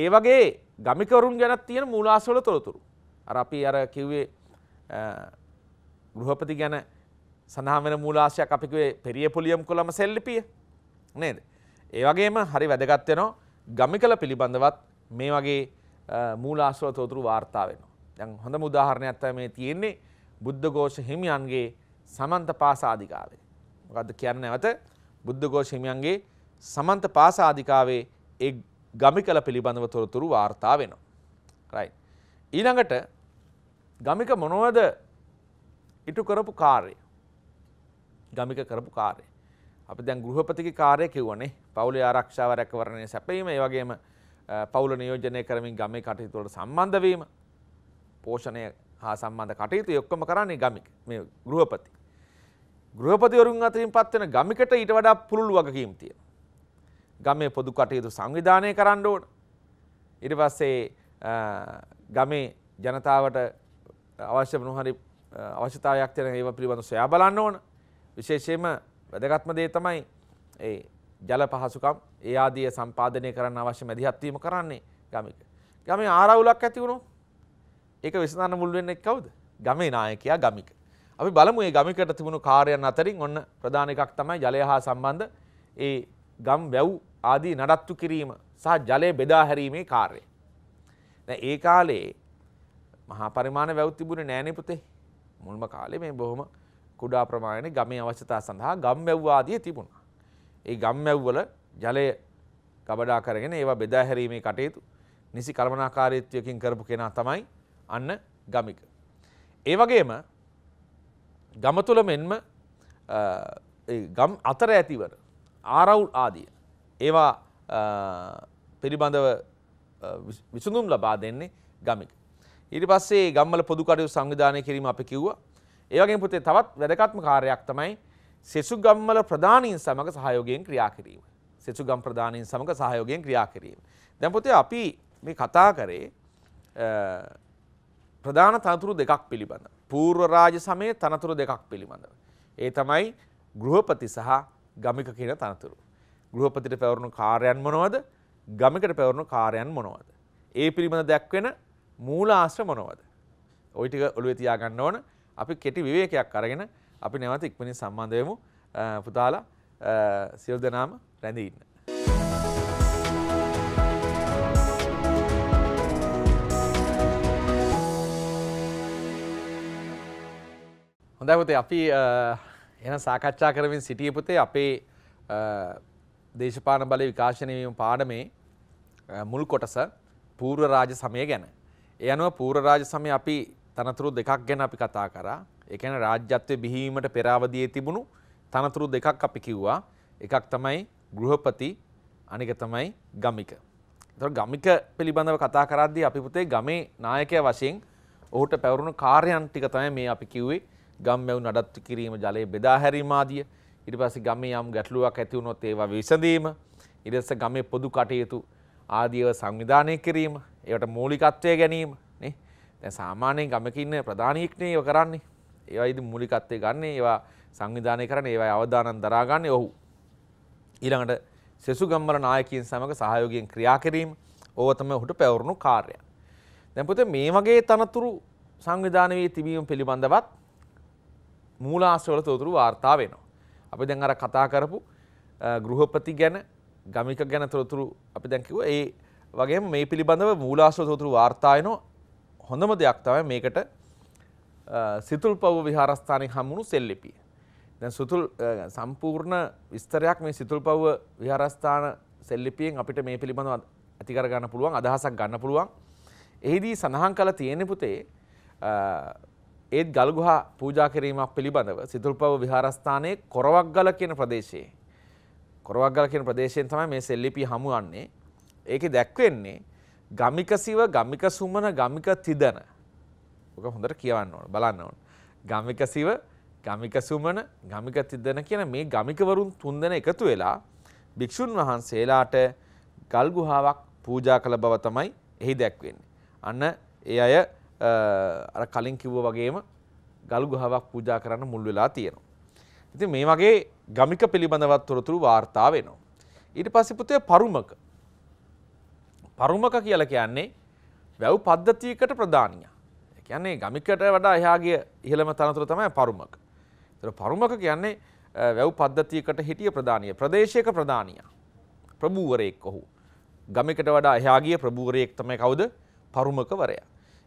ඒ වගේ ගමිකවරුන් ගැනත් තියෙන මූලාශ්‍රවල තොරතුරු. අර අපි අර කිව්වේ ගෘහපති ගැන සඳහන් වෙන මූලාශ්‍රයක් අපි කිව්වේ පෙරිය පුලියම් කුලම සෙල්ලිපිය නේද? ඒ වගේම හරි වැදගත් වෙනවා ගමිකල පිළිබඳවත් මේ වගේ මූලාශ්‍රව තොතුරු වාර්තා වෙනවා. දැන් හොඳ උදාහරණයක් තමයි මේ තියෙන්නේ බුද්ධඝෝෂ හිමියන්ගේ සමන්ත පාසාදිකාවේ. මොකද්ද කියන්නේ නැවත බුද්ධඝෝෂ හිමියන්ගේ සමන්ත පාසාදිකාවේ ඒ ගමිකල පිළිබඳව තොරතුරු වාර්තා වෙනවා. රයිට්. ඊළඟට ගමික මොනවද ඉටු කරපු කාර්යය? ගමික කරපු කාර්යය. අපි දැන් ගෘහපතිගේ කාර්යය කිව්වනේ පවුලේ ආරක්ෂාව රැකවරණය සැපීම ඒ වගේම පවුල නියෝජනය කරමින් ගමේ කටයුතු වලට සම්බන්ධ වීම පෝෂණය හා සම්බන්ධ කටයුතු ඔක්කොම කරන්නේ ගමික මේ ගෘහපති. ගෘහපතිවරුන් අතරින් පත් වෙන ගමිකට ඊට වඩා පුළුල් වගකීම් තියෙනවා. ගමේ පොදු කටයුතු සංවිධානය කරන්න ඕන. ඊට පස්සේ ගමේ ජනතාවට අවශ්‍ය මොන හරි අවශ්‍යතාවයක් තියෙන ඒවා පිළිබඳව සොයා බලන්න ඕන. විශේෂයෙන්ම වැදගත්ම දේ තමයි ඒ ජල පහසුකම් ඒ ආදිය සම්පාදනය කරන්න අවශ්‍ය මැදිහත්වීම කරන්නේ ගමික. ගමේ ආරවුලක් ඇති වුණු ඒක විසඳන්න මුල් වෙන්නේ කවුද? ගමේ නායකයා ගමික. අපි බලමු මේ ගමිකට තිබුණු කාර්යයන් අතරින් ඔන්න ප්‍රධාන එකක් තමයි ජලය හා සම්බන්ධ ඒ ගම් වැව් ආදී නඩත්තු කිරීම සහ ජලය බෙදා හැරීමේ කාර්යය. දැන් ඒ කාලේ මහා පරිමාණ වැව් තිබුණේ නෑනේ පුතේ. මුල්ම කාලේ මේ බොහොම කුඩා ප්‍රමාණය ගමේ අවශ්‍යතා සඳහා ගම්මැව්වාදිය තිබුණා. ඒ ගම්මැව්වල ජලය ගබඩා කරගෙන ඒවා බෙදා හැරීමේ කටයුතු නිසි කළමනාකාරීත්වයකින් කරපු කෙනා තමයි අන්න ගමික. ඒ වගේම ගම තුළ මෙන්ම ගම් අතර ඇතිවර ආරවුල් ආදිය ඒවා පිළිබඳව විසඳුම් ලබා දෙන්නේ ගමික. ඊට පස්සේ ගම්මල පොදු කටයුතු සංවිධානය කිරීම අපි කිව්වා ඒවගේ පුතේ තවත් වැදගත්ම කාර්යයක් තමයි සෙසුගම්වල ප්‍රධානීන් සමඟ සහයෝගයෙන් ක්‍රියා කිරීම. සෙසුගම් ප්‍රධානීන් සමඟ සහයෝගයෙන් ක්‍රියා කිරීම. දැන් පුතේ අපි මේ කතා කරේ ප්‍රධාන තනතුරු දෙකක් පිළිබඳ. පූර්ව රාජ සමයේ තනතුරු දෙකක් පිළිබඳව. ඒ තමයි ගෘහපති සහ ගමික කියන තනතුරු. ගෘහපතිට පැවරුණු කාර්යයන් මොනවද? ගමිකට පැවරුණු කාර්යයන් මොනවද? ඒ පිළිබඳ දැක්වෙන මූලාශ්‍ර මොනවද? ওই ටික ඔළුවේ තියාගන්න ඕන. අපි කෙටි විවේකයක් අරගෙන අපි නැවත ඉක්මනින් සම්බන්ධ වෙමු පුතාලා සියලු දෙනාම රැඳී ඉන්න. හොඳයි පුතේ අපි එහෙනම් සාකච්ඡා කරමින් සිටියේ පුතේ අපේ දේශපාලන බලය විකාශනය වීම පාඩමේ මුල් කොටස පූර්ව රාජ සමය ගැන. ඒ අනුව පූර්ව රාජ සමය අපි තනතුරු දෙකක් ගැන අපි කතා කරා. ඒ කියන්නේ රාජ්‍යත්වයේ බිහිවීමට පෙර අවදියේ තිබුණු තනතුරු දෙකක් අපි කිව්වා. එකක් තමයි ගෘහපති අනික තමයි ගමික. ඒතර ගමික පිළිබඳව කතා කරද්දී අපි පුතේ ගමේ නායකයා වශයෙන් ඔහුට පැවරුණු කාර්යයන් ටික තමයි මේ අපි කිව්වේ. ගම්මැව් නඩත්තු කිරීම, ජලය බෙදා හැරීම ආදිය. ඊට පස්සේ ගමේ යම් ගැටලුවක් ඇති වුණොත් ඒවා විසඳීම, ඊට පස්සේ ගමේ පොදු කටයුතු ආදීව සංවිධානය කිරීම, ඒවට මූලිකත්වය ගැනීම, සාමානයෙන් ගමකින්න ප්‍රධානීක්නය ඒව කරන්නේ ඒවා ඉදි මුලිකත්වය ගන්නේ ඒවා සංවිධානය කරන ඒවා අවධානන් දරාගන්න ඔහු. ඊළඟට සෙසු ගම්මර නායකින් සමඟ සහයෝගයෙන් ක්‍රියා කිරීම ඕවතම හුට පැවරුණු කාර්ය. දැපුත මේ වගේ තනතුරු සංවිධාන වී තිබීම පිළිබඳවත් මූලාශ්‍රවල තොතුරු වාර්තා වෙනවා. අපි දැන් අර කතා කරපු ගෘහපති ගැන ගමික ගැන තොරතුරු අපි දැකිව ඒ වගේ මේ පිළිබඳව මූලාශ්‍ර තොතුරු වාර්තායනෝ හොඳම දෙයක් තමයි මේකට සිතුල් පව් විහාරස්ථානය හමුණු සෙල්ලිපිය. දැන් සුතුල් සම්පූර්ණ විස්තරයක් මේ සිතුල් පව්ව විහාරස්ථාන සෙල්ලිපියෙන් අපිට මේ පිළිබඳව ඇතිකර ගන්න පුළුවන් අදහසක් ගන්න පුළුවන්. එහිදී සඳහන් කළ තියෙන පුතේ ඒත් ගල්ගුහ පූජා කිරීමක් පිළිබඳව සිතුල්පව විහාරස්ථානයේ කොරවක්ගල කියන ප්‍රදේශයේ කොරවක්ගල කියන ප්‍රදේශයෙන් තමයි මේ සෙල්ලිපි හමුවන්නේ. ඒකේ දැක්වෙන්නේ ගමික සිව ගමික සුමන ගමික තිදන ඔක හොඳට කියවන්න ඕන බලන්න ඕන ගමික සිව ගමික සුමන ගමික තිදන කියන මේ ගමිකවරුන් තුන්දෙන එකතු වෙලා භික්ෂුන් වහන්සේලාට ගල්ගුහාවක් පූජා කළ බව තමයි එහි දැක්වෙන්නේ අන්න ඒ අය අර කලින් කිව්ව වගේම ගල්ගුහාවක් පූජා කරන්න මුල් වෙලා තියෙනවා ඉතින් මේ වගේ ගමික පිළිබඳවත් තොරතුරු වාර්තා වෙනවා ඊට පස්සේ පුතේ පරුමක පරුමක කියලා කියන්නේ වැව් පද්ධතියකට ප්‍රධානිය. ඒ කියන්නේ ගමිකට වඩා එහාගේ ඉහළම තනතුර තමයි පරුමක. ඒතර පරුමක කියන්නේ වැව් පද්ධතියකට හිටිය ප්‍රධානිය, ප්‍රදේශයක ප්‍රධානිය. ප්‍රභූවරයෙක් ඔහු. ගමිකට වඩා එහාගේ ප්‍රභූවරයෙක් තමයි කවුද? පරුමකවරයා.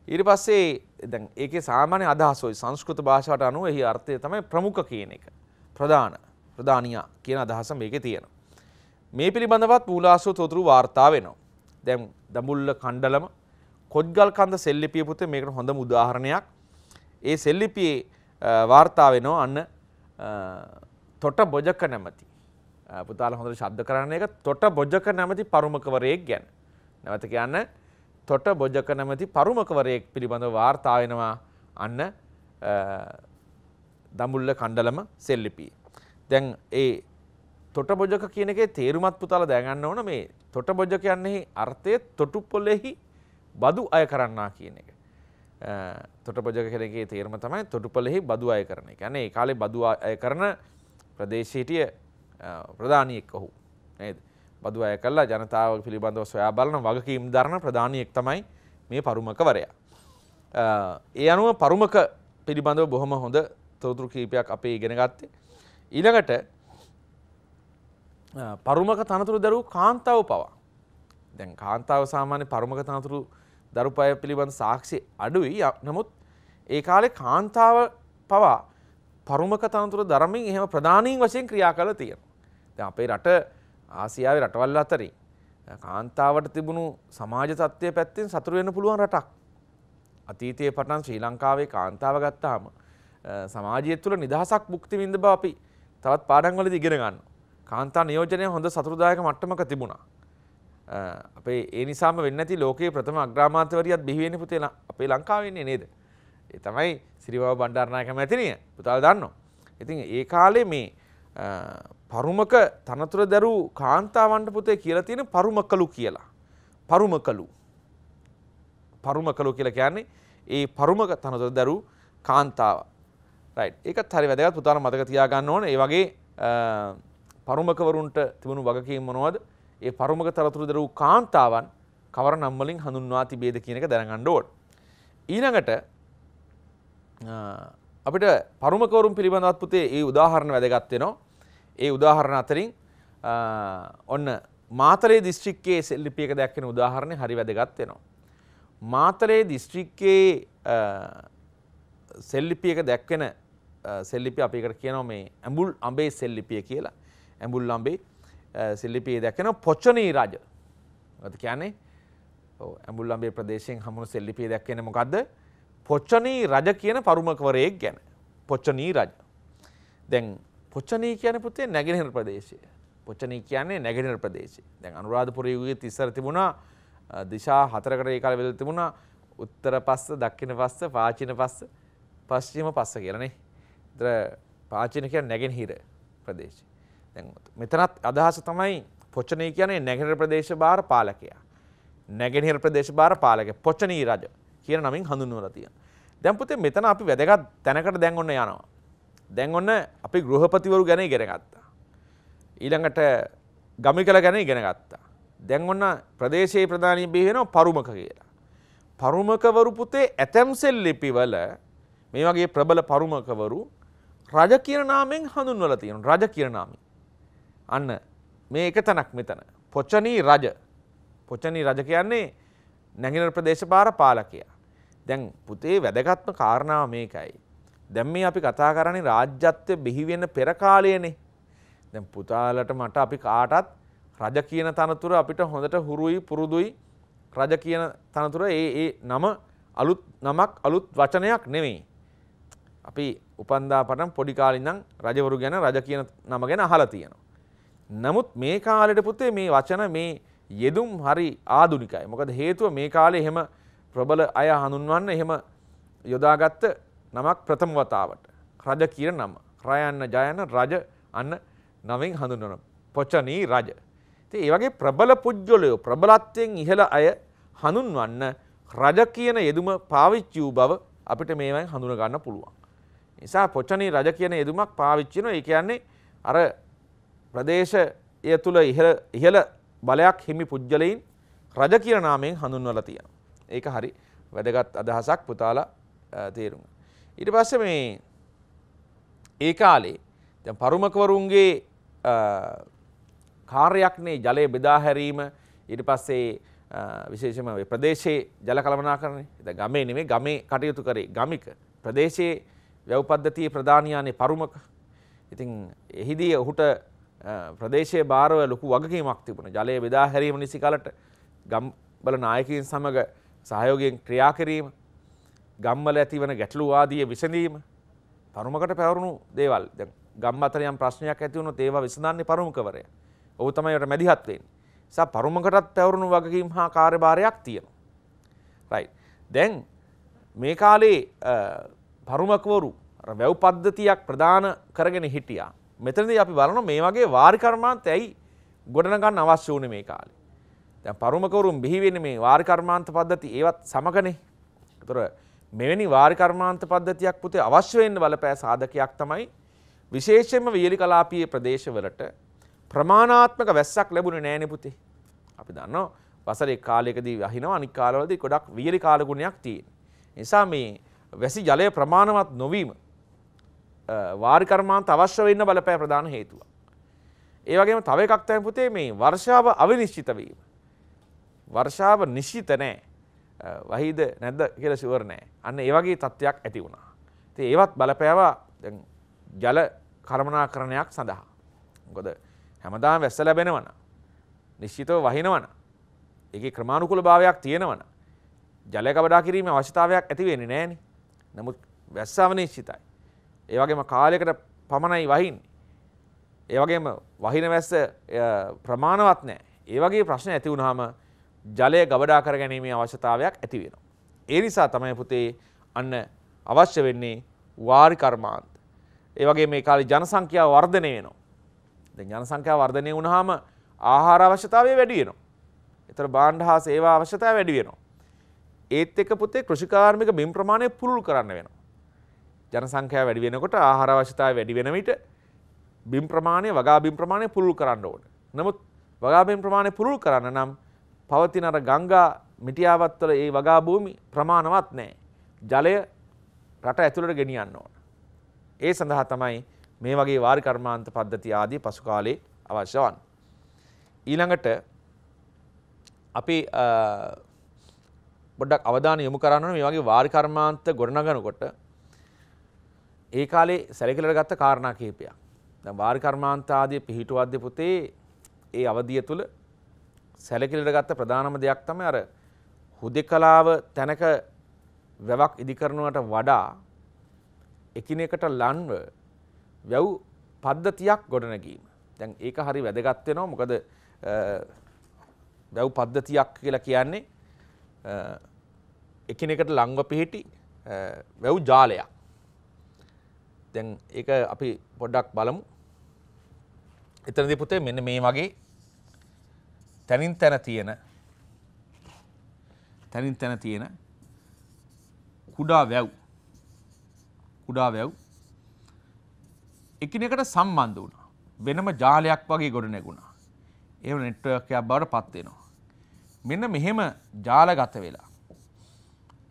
ඊට පස්සේ දැන් ඒකේ සාමාන්‍ය අදහස ඔය සංස්කෘත භාෂාවට අනුව එහි අර්ථය තමයි ප්‍රමුඛ කියන එක. ප්‍රධාන ප්‍රධානියා කියන අදහස මේකේ තියෙනවා. මේ පිළිබඳවත් මූලාශ්‍ර තොරතුරු වාර්තා වෙනවා. දැන් දඹුල්ල කණ්ඩලම කොත්ගල් කන්ද සෙල්ලිපිය පුතේ මේකට හොඳම උදාහරණයක්. ඒ සෙල්ලිපියේ වාර්තා වෙනවා අන්න තොට බොජක නැමැති. පුතාල හොඳට ශබ්ද කරන්න එක තොට බොජක නැමැති පරුමකවරයෙක් ගැන. නැවත කියන්න තොට බොජක නැමැති පරුමකවරයෙක් පිළිබඳව වාර්තා වෙනවා අන්න දඹුල්ල කණ්ඩලම සෙල්ලිපියේ. දැන් ඒ තොට බොජක කියනගේ තේරුමත් පුතාල දෑගන්න ඕන මේ තොට බොජ්ජ කියන්නෙහි අර්ථය තොටු පොලෙහි බදු අය කරන්නා කියන එක. තොට බොජ කෙනෙගේ තේරම තමයි තොටු පොලෙහි බදු අය කරන එක නේ කාලෙ බදු අය කරන ප්‍රදේශීටිය ප්‍රධානයෙක් ඔහු නේද. බදු අය කල්ලා ජනතාව පිළිබඳව සොයා බලන වගකීම් දරණ ප්‍රධානයෙක් තමයි මේ පරුමකවරයා. ඒ අනුව පරුමක පිළිබඳව බොහොම හොඳ තොරතුරු කීපයක් අපේ ඉගෙන ගත්තේ. ඊළඟට පරුමක තනතුරු දරු කාන්තාව පවා. දැන් කාන්තාව සාමාන්‍ය පරුමක තනතුරු දරුපය පිළිබඳ සාක්ෂි අඩුයි නමුත් ඒ කාලේ කාන්තාව පවා පරුමක තනතුර දරමින් එහෙම ප්‍රධානීන් වශයෙන් ක්‍රියා කළ තියෙනවා. දැන් අපේ රට ආසියාවේ රටවල් අතරේ කාන්තාවට තිබුණු සමාජ තත්ත්වයේ පැත්තෙන් සතුරු වෙන්න පුළුවන් රටක්. අතීතයේ පටන් ශ්‍රී ලංකාවේ කාන්තාව ගත්තාම සමාජය තුළ නිදහසක් භුක්ති විඳ බව අපි තවත් පාඩම්වලදී ඉගෙන ගන්නවා. කාන්තා නියෝජනය හොඳ සතුරුදායක මට්ටමක තිබුණා. අපේ ඒ නිසාම වෙන්න ඇති ලෝකයේ ප්‍රථම අග්‍රාමාත්‍යවරියත් බිහිවෙන පුතේ අපේ ලංකාවෙන්නේ නේද? ඒ තමයි සිරිවාව බණ්ඩාරනායක මැතිණිය. පුතාලා දන්නවා. ඉතින් ඒ කාලේ මේ පරුමක තනතුර දැරූ කාන්තාවන්ට පුතේ කියලා තියෙන පරුමකලු කියලා. පරුමකලු. පරුමකලු කියලා කියන්නේ ඒ පරුමක තනතුර දැරූ කාන්තාව. රයිට්. ඒකත් හරි වැදගත් පුතාලා මතක තියාගන්න ඕනේ. ඒ වගේ පරුමකවරුන්ට තිබුණු වගකීම් මොනවද ඒ පරුමක තලතුරු දරූ කාන්තාවන් කවර නම්වලින් හඳුන්වා තිබේද කියන එක දැනගන්න ඕන. ඊළඟට අපිට පරුමකවරුන් පිළිබඳවත් පුතේ ඒ උදාහරණ වැදගත් වෙනවා. ඒ උදාහරණ අතරින් ඔන්න මාතලේ දිස්ත්‍රික්කයේ සෙල්ලිපියක දැක්වෙන උදාහරණය හරි වැදගත් වෙනවා. මාතලේ දිස්ත්‍රික්කයේ සෙල්ලිපියක දැක්වෙන සෙල්ලිපි අපිකට කියනවා මේ ඇඹුල් අඹේ සෙල්ලිපිය කියලා. ඇඹුල්ලම්බි සිල්ලිපියේ දැකෙන පොච්චනී රජ ගත කියන්නේ ඇඹුල්ලම්බේ ප්‍රදේශයෙන් හමුණු සෙල්ලිපිය දැක්කෙන මොකක්ද පොච්චනී රජ කියන පරුමකවරයෙක් ගැන පොච්චනී රජ දැන් පොච්චනී කියන පුතේ නැගෙනහිර ප්‍රදේශය පොච්චනී කියන්නේ නැගෙනහිර ප්‍රදේශය දැන් අනුරාධපුර යුගයේත් ඉස්සර තිබුණා දිශා හතරකට ඒ කාලේ වෙලා තිබුණා උත්තර පස්ස දක්ෂිණ පස්ස පාචින පස්ස පශ්චිම පස්ස කියලානේ. ඒතර පාචින කියන්නේ නැගෙනහිර ප්‍රදේශය. මෙතනත් අදහස තමයි පොච්චනී කියන්නේ නැගෙනහිර ප්‍රදේශ භාර පාලකයා. නැගෙනහිර ප්‍රදේශ භාර පාලකයා පොච්චනී රජ කියන නමින් හඳුන්වලා තියෙනවා. දැන් පුතේ මෙතන අපි වැදගත් තැනකට දැන් ඔන්න යනවා. දැන් ඔන්න අපි ගෘහපතිවරු ගැන ඉගෙන ගත්තා. ඊළඟට ගමිකල ගැන ඉගෙන ගත්තා. දැන් ඔන්න ප්‍රදේශයේ ප්‍රධානී බිහි වෙනවා පරුමක කියලා. පරුමකවරු පුතේ ඇතැම් සෙල් ලිපිවල මේ වගේ ප්‍රබල පරුමකවරු රජ කියන නාමෙන් හඳුන්වලා තියෙනවා. රජ කියන නාමෙන්. අන්න මේ එක තැනක් මෙතන. පොච්චනී රජ. පොච්චනී රජ කියන්නේ නැගිනර ප්‍රදේශපාර පාලකයා. දැන් පුතේ වැදගත්ම කාරණාව මේකයි. දැන් මේ අපි කතා කරන්නේ රාජ්‍යත්වය බිහිවෙන පෙර කාලයනේ. දැන් පුතාලට මට අපි කාටත් රජ කියන තනතුර අපිට හොඳට හුරුයි පුරුදුයි රජ කියන තනතුර ඒ ඒ නම අලුත් නමක් අලුත් වචනයක් නෙවෙයි. අපි උපන්දා පටන් පොඩි කාලේ ඉඳන් රජවරු ගැන රජ කියන නම ගැන අහලා තියෙනවා. නමුත් මේ කාලෙට පුතේ මේ වචන මේ යෙදුම් හරි ආදුනිකයි. මොකද හේතුව මේ කාලේ එහෙම ප්‍රබල අය හඳුන්වන්න එහෙම යොදාගත්ත නමක් ප්‍රථම වතාවට. රජ කියන නම. රයන්න ජයන රජ අන්න නවෙන් හඳුන්වන පොචනී රජ. ඉතින් ඒ වගේ ප්‍රබල පුජ්‍යලය ප්‍රබලත්වයෙන් ඉහළ අය හඳුන්වන්න රජ කියන යෙදුම පාවිච්චි වූ බව අපිට මේවෙන් හඳුන ගන්න පුළුවන්. නිසා පොචනී රජ කියන යෙදුමක් පාවිච්චි කරනවා. ඒ කියන්නේ අර ප්‍රදේශය තුළ ඉහළ බලයක් හිමි පුද්ගලයින් රජ කියන නාමයෙන් හඳුන්වලා තියෙනවා. ඒක හරි වැදගත් අදහසක් පුතාලා තේරුම. ඊට පස්සේ මේ ඒ කාලේ දැන් පරුමකවරුන්ගේ කාර්යයක්නේ ජලය බෙදා හැරීම ඊට පස්සේ විශේෂම ප්‍රදේශයේ ජල කළමනාකරණය. දැන් ගමේ නෙමෙයි ගමේ කටයුතු කරේ ගමික ප්‍රදේශයේ වැව් පද්ධතියේ ප්‍රධානියානේ පරුමක. ඉතින් එහිදී ඔහුට ප්‍රදේශයේ භාරව ලොකු වගකීමක් තිබුණ ජලය බෙදා හැරීම නිසි කලට ගම්බල නායකින් සමඟ සහයෝගයෙන් ක්‍රියා කිරීම ගම්බල ඇතිවන ගැටලුවාදිය විසඳීම පරුමකට පැවරුණු දේවල් ගම් අතරයම් ප්‍රශ්නයක් ඇතිවුණු ඒවා විසඳන්නේ පරුමකවරය ඔහු තමයිට මැදිහත්වෙන් ස පරුමකටත් පැවරුණු වගකීම් හා කාර්භාරයක් තියෙනවා. රයි දැන් මේ කාලේ පරුමකවරු වැව් පද්ධතියක් ප්‍රධාන කරගෙන හිටියා මෙතනද අපි බලන මේ වගේ වාර්කර්මාන්ත ඇයි ගොඩනගන්න අවශ්‍ය වුණ මේ කාලේ. දැන් පරුමකවරුන් බිහිවෙන මේ වාර්කර්මාන්ත පද්ධති ඒවත් සමකනේ. ඒතර මෙවැනි වාර්කර්මාන්ත පද්ධතියක් පුතේ අවශ්‍ය වෙන්න බලපෑ සාධකයක් තමයි විශේෂයෙන්ම වියලි කලාපීය ප්‍රදේශවලට ප්‍රමාණාත්මක වැස්සක් ලැබුණේ නෑනේ පුතේ. අපි දන්නවා වසරේ කාලයකදී අහිනවා අනික් කාලවලදී ගොඩක් වියලි කාලගුණයක් තියෙන. නිසා මේ වැසි ජලය ප්‍රමාණවත් නොවීම වාරිකර්මාන්ත අවශ්‍ය වෙන්න බලපෑ ප්‍රධාන හේතුව. ඒවගේම තව එකක් තැන් පුතේ මේ වර්ෂාව අවිනිශ්චිත වීම. වර්ෂාව නිශ්චිත නෑ වහිද නැද්ද කියල සිවර නෑ අන්න ඒවගේ තත්ත්වයක් ඇති වුණා. ති ඒවත් බලපෑවා ජල කරමනා කරණයක් සඳහා. ගොද හැමදාම වැස්ස ලැබෙනවන. නිශ්චිතව වහිනවන. එක ක්‍රමාණුකුල භාවයක් තියෙනවන. ජලකබඩා කිරීම අවශ්‍යතාවයක් ඇතිවෙනි නෑන නමුත් වැස්සාාව නිශ්චිතයි. ඒවගේම කාලෙකට පමණයි වහින්. ඒවගේම වහින වැස්ස ප්‍රමාණවත් නෑ ඒවගේ ප්‍රශ්න ඇති වුණහම ජලය ගබඩා කර ගැනීමේ අවශ්‍යතාවයක් ඇති වෙනවා. ඒ නිසා තමයි පුතේ අන්න අවශ්‍ය වෙන්නේ වාරි කර්මාන්ත. ඒ වගේ මේ කාලේ ජනසංඛ්‍යාව වර්ධනය වෙනවා. දැන් ජනසංඛ්‍යාව වර්ධනය වුණාම ආහාර අවශ්‍යතාවය වැඩි වෙනවා. ඒතර භාණ්ඩ හා සේවා අවශ්‍යතාවය වැඩි වෙනවා. ඒත් එක්ක පුතේ කෘෂිකාර්මික බිම් ප්‍රමාණය පුළුල් කරන්න වෙනවා. ජන සංඛ්‍යා වැඩි වෙනකොට ආහාර අවශ්‍යතාවය වැඩි වෙන විට බිම් ප්‍රමාණය වගාබිම් ප්‍රමාණය පුළුල් කරන්න ඕන. නමුත් වගාබිම් ප්‍රමාණය පුළුල් කරන්න නම් පවතින අර ගංගා මිටියාවත්වල ඒ වගා භූමි ප්‍රමාණවත් නැහැ. ජලය රට ඇතුළට ගෙනියන්න ඕන. ඒ සඳහා තමයි මේ වගේ වාරි කර්මාන්ත පද්ධති ආදී පසු කාලේ අවශ්‍ය වන්නේ. ඊළඟට අපි පොඩ්ඩක් අවධානය යොමු කරන්න ඕනේ මේ වගේ වාරි කර්මාන්ත ගොඩනගනකොට ඒ කාලේ සැලකිලට ගත්ත කාරණා කීපයක්. දැන් වාරි කර්මාන්ත ආදී පිහිටුවද්දී පුතේ ඒ අවධිය තුල සැලකිලට ගත්ත ප්‍රධානම දෙයක් තමයි අර හුදෙකලාව තැනක වැවක් ඉදි කරනවට වඩා එකිනෙකට ලන්ව වැව් පද්ධතියක් ගොඩනැගීම. දැන් ඒක හරි වැදගත් වෙනවා මොකද වැව් පද්ධතියක් කියලා කියන්නේ එකිනෙකට ලංව පිහිටි වැව් ජාලයක්. දැන් ඒක අපි පොඩ්ඩක් බලමු. එතනදී පුතේ මෙන්න මේ වගේ තනින් තන තියෙන තනින් තන තියෙන කුඩා වැව් කුඩා වැව් එකිනෙකට සම්බන්ධ වුණා. වෙනම ජාලයක් වගේ ගොඩ නැගුණා. ඒව නෙට්වර්ක් එකක් බවට පත් වෙනවා. මෙන්න මෙහෙම ජාලගත වෙලා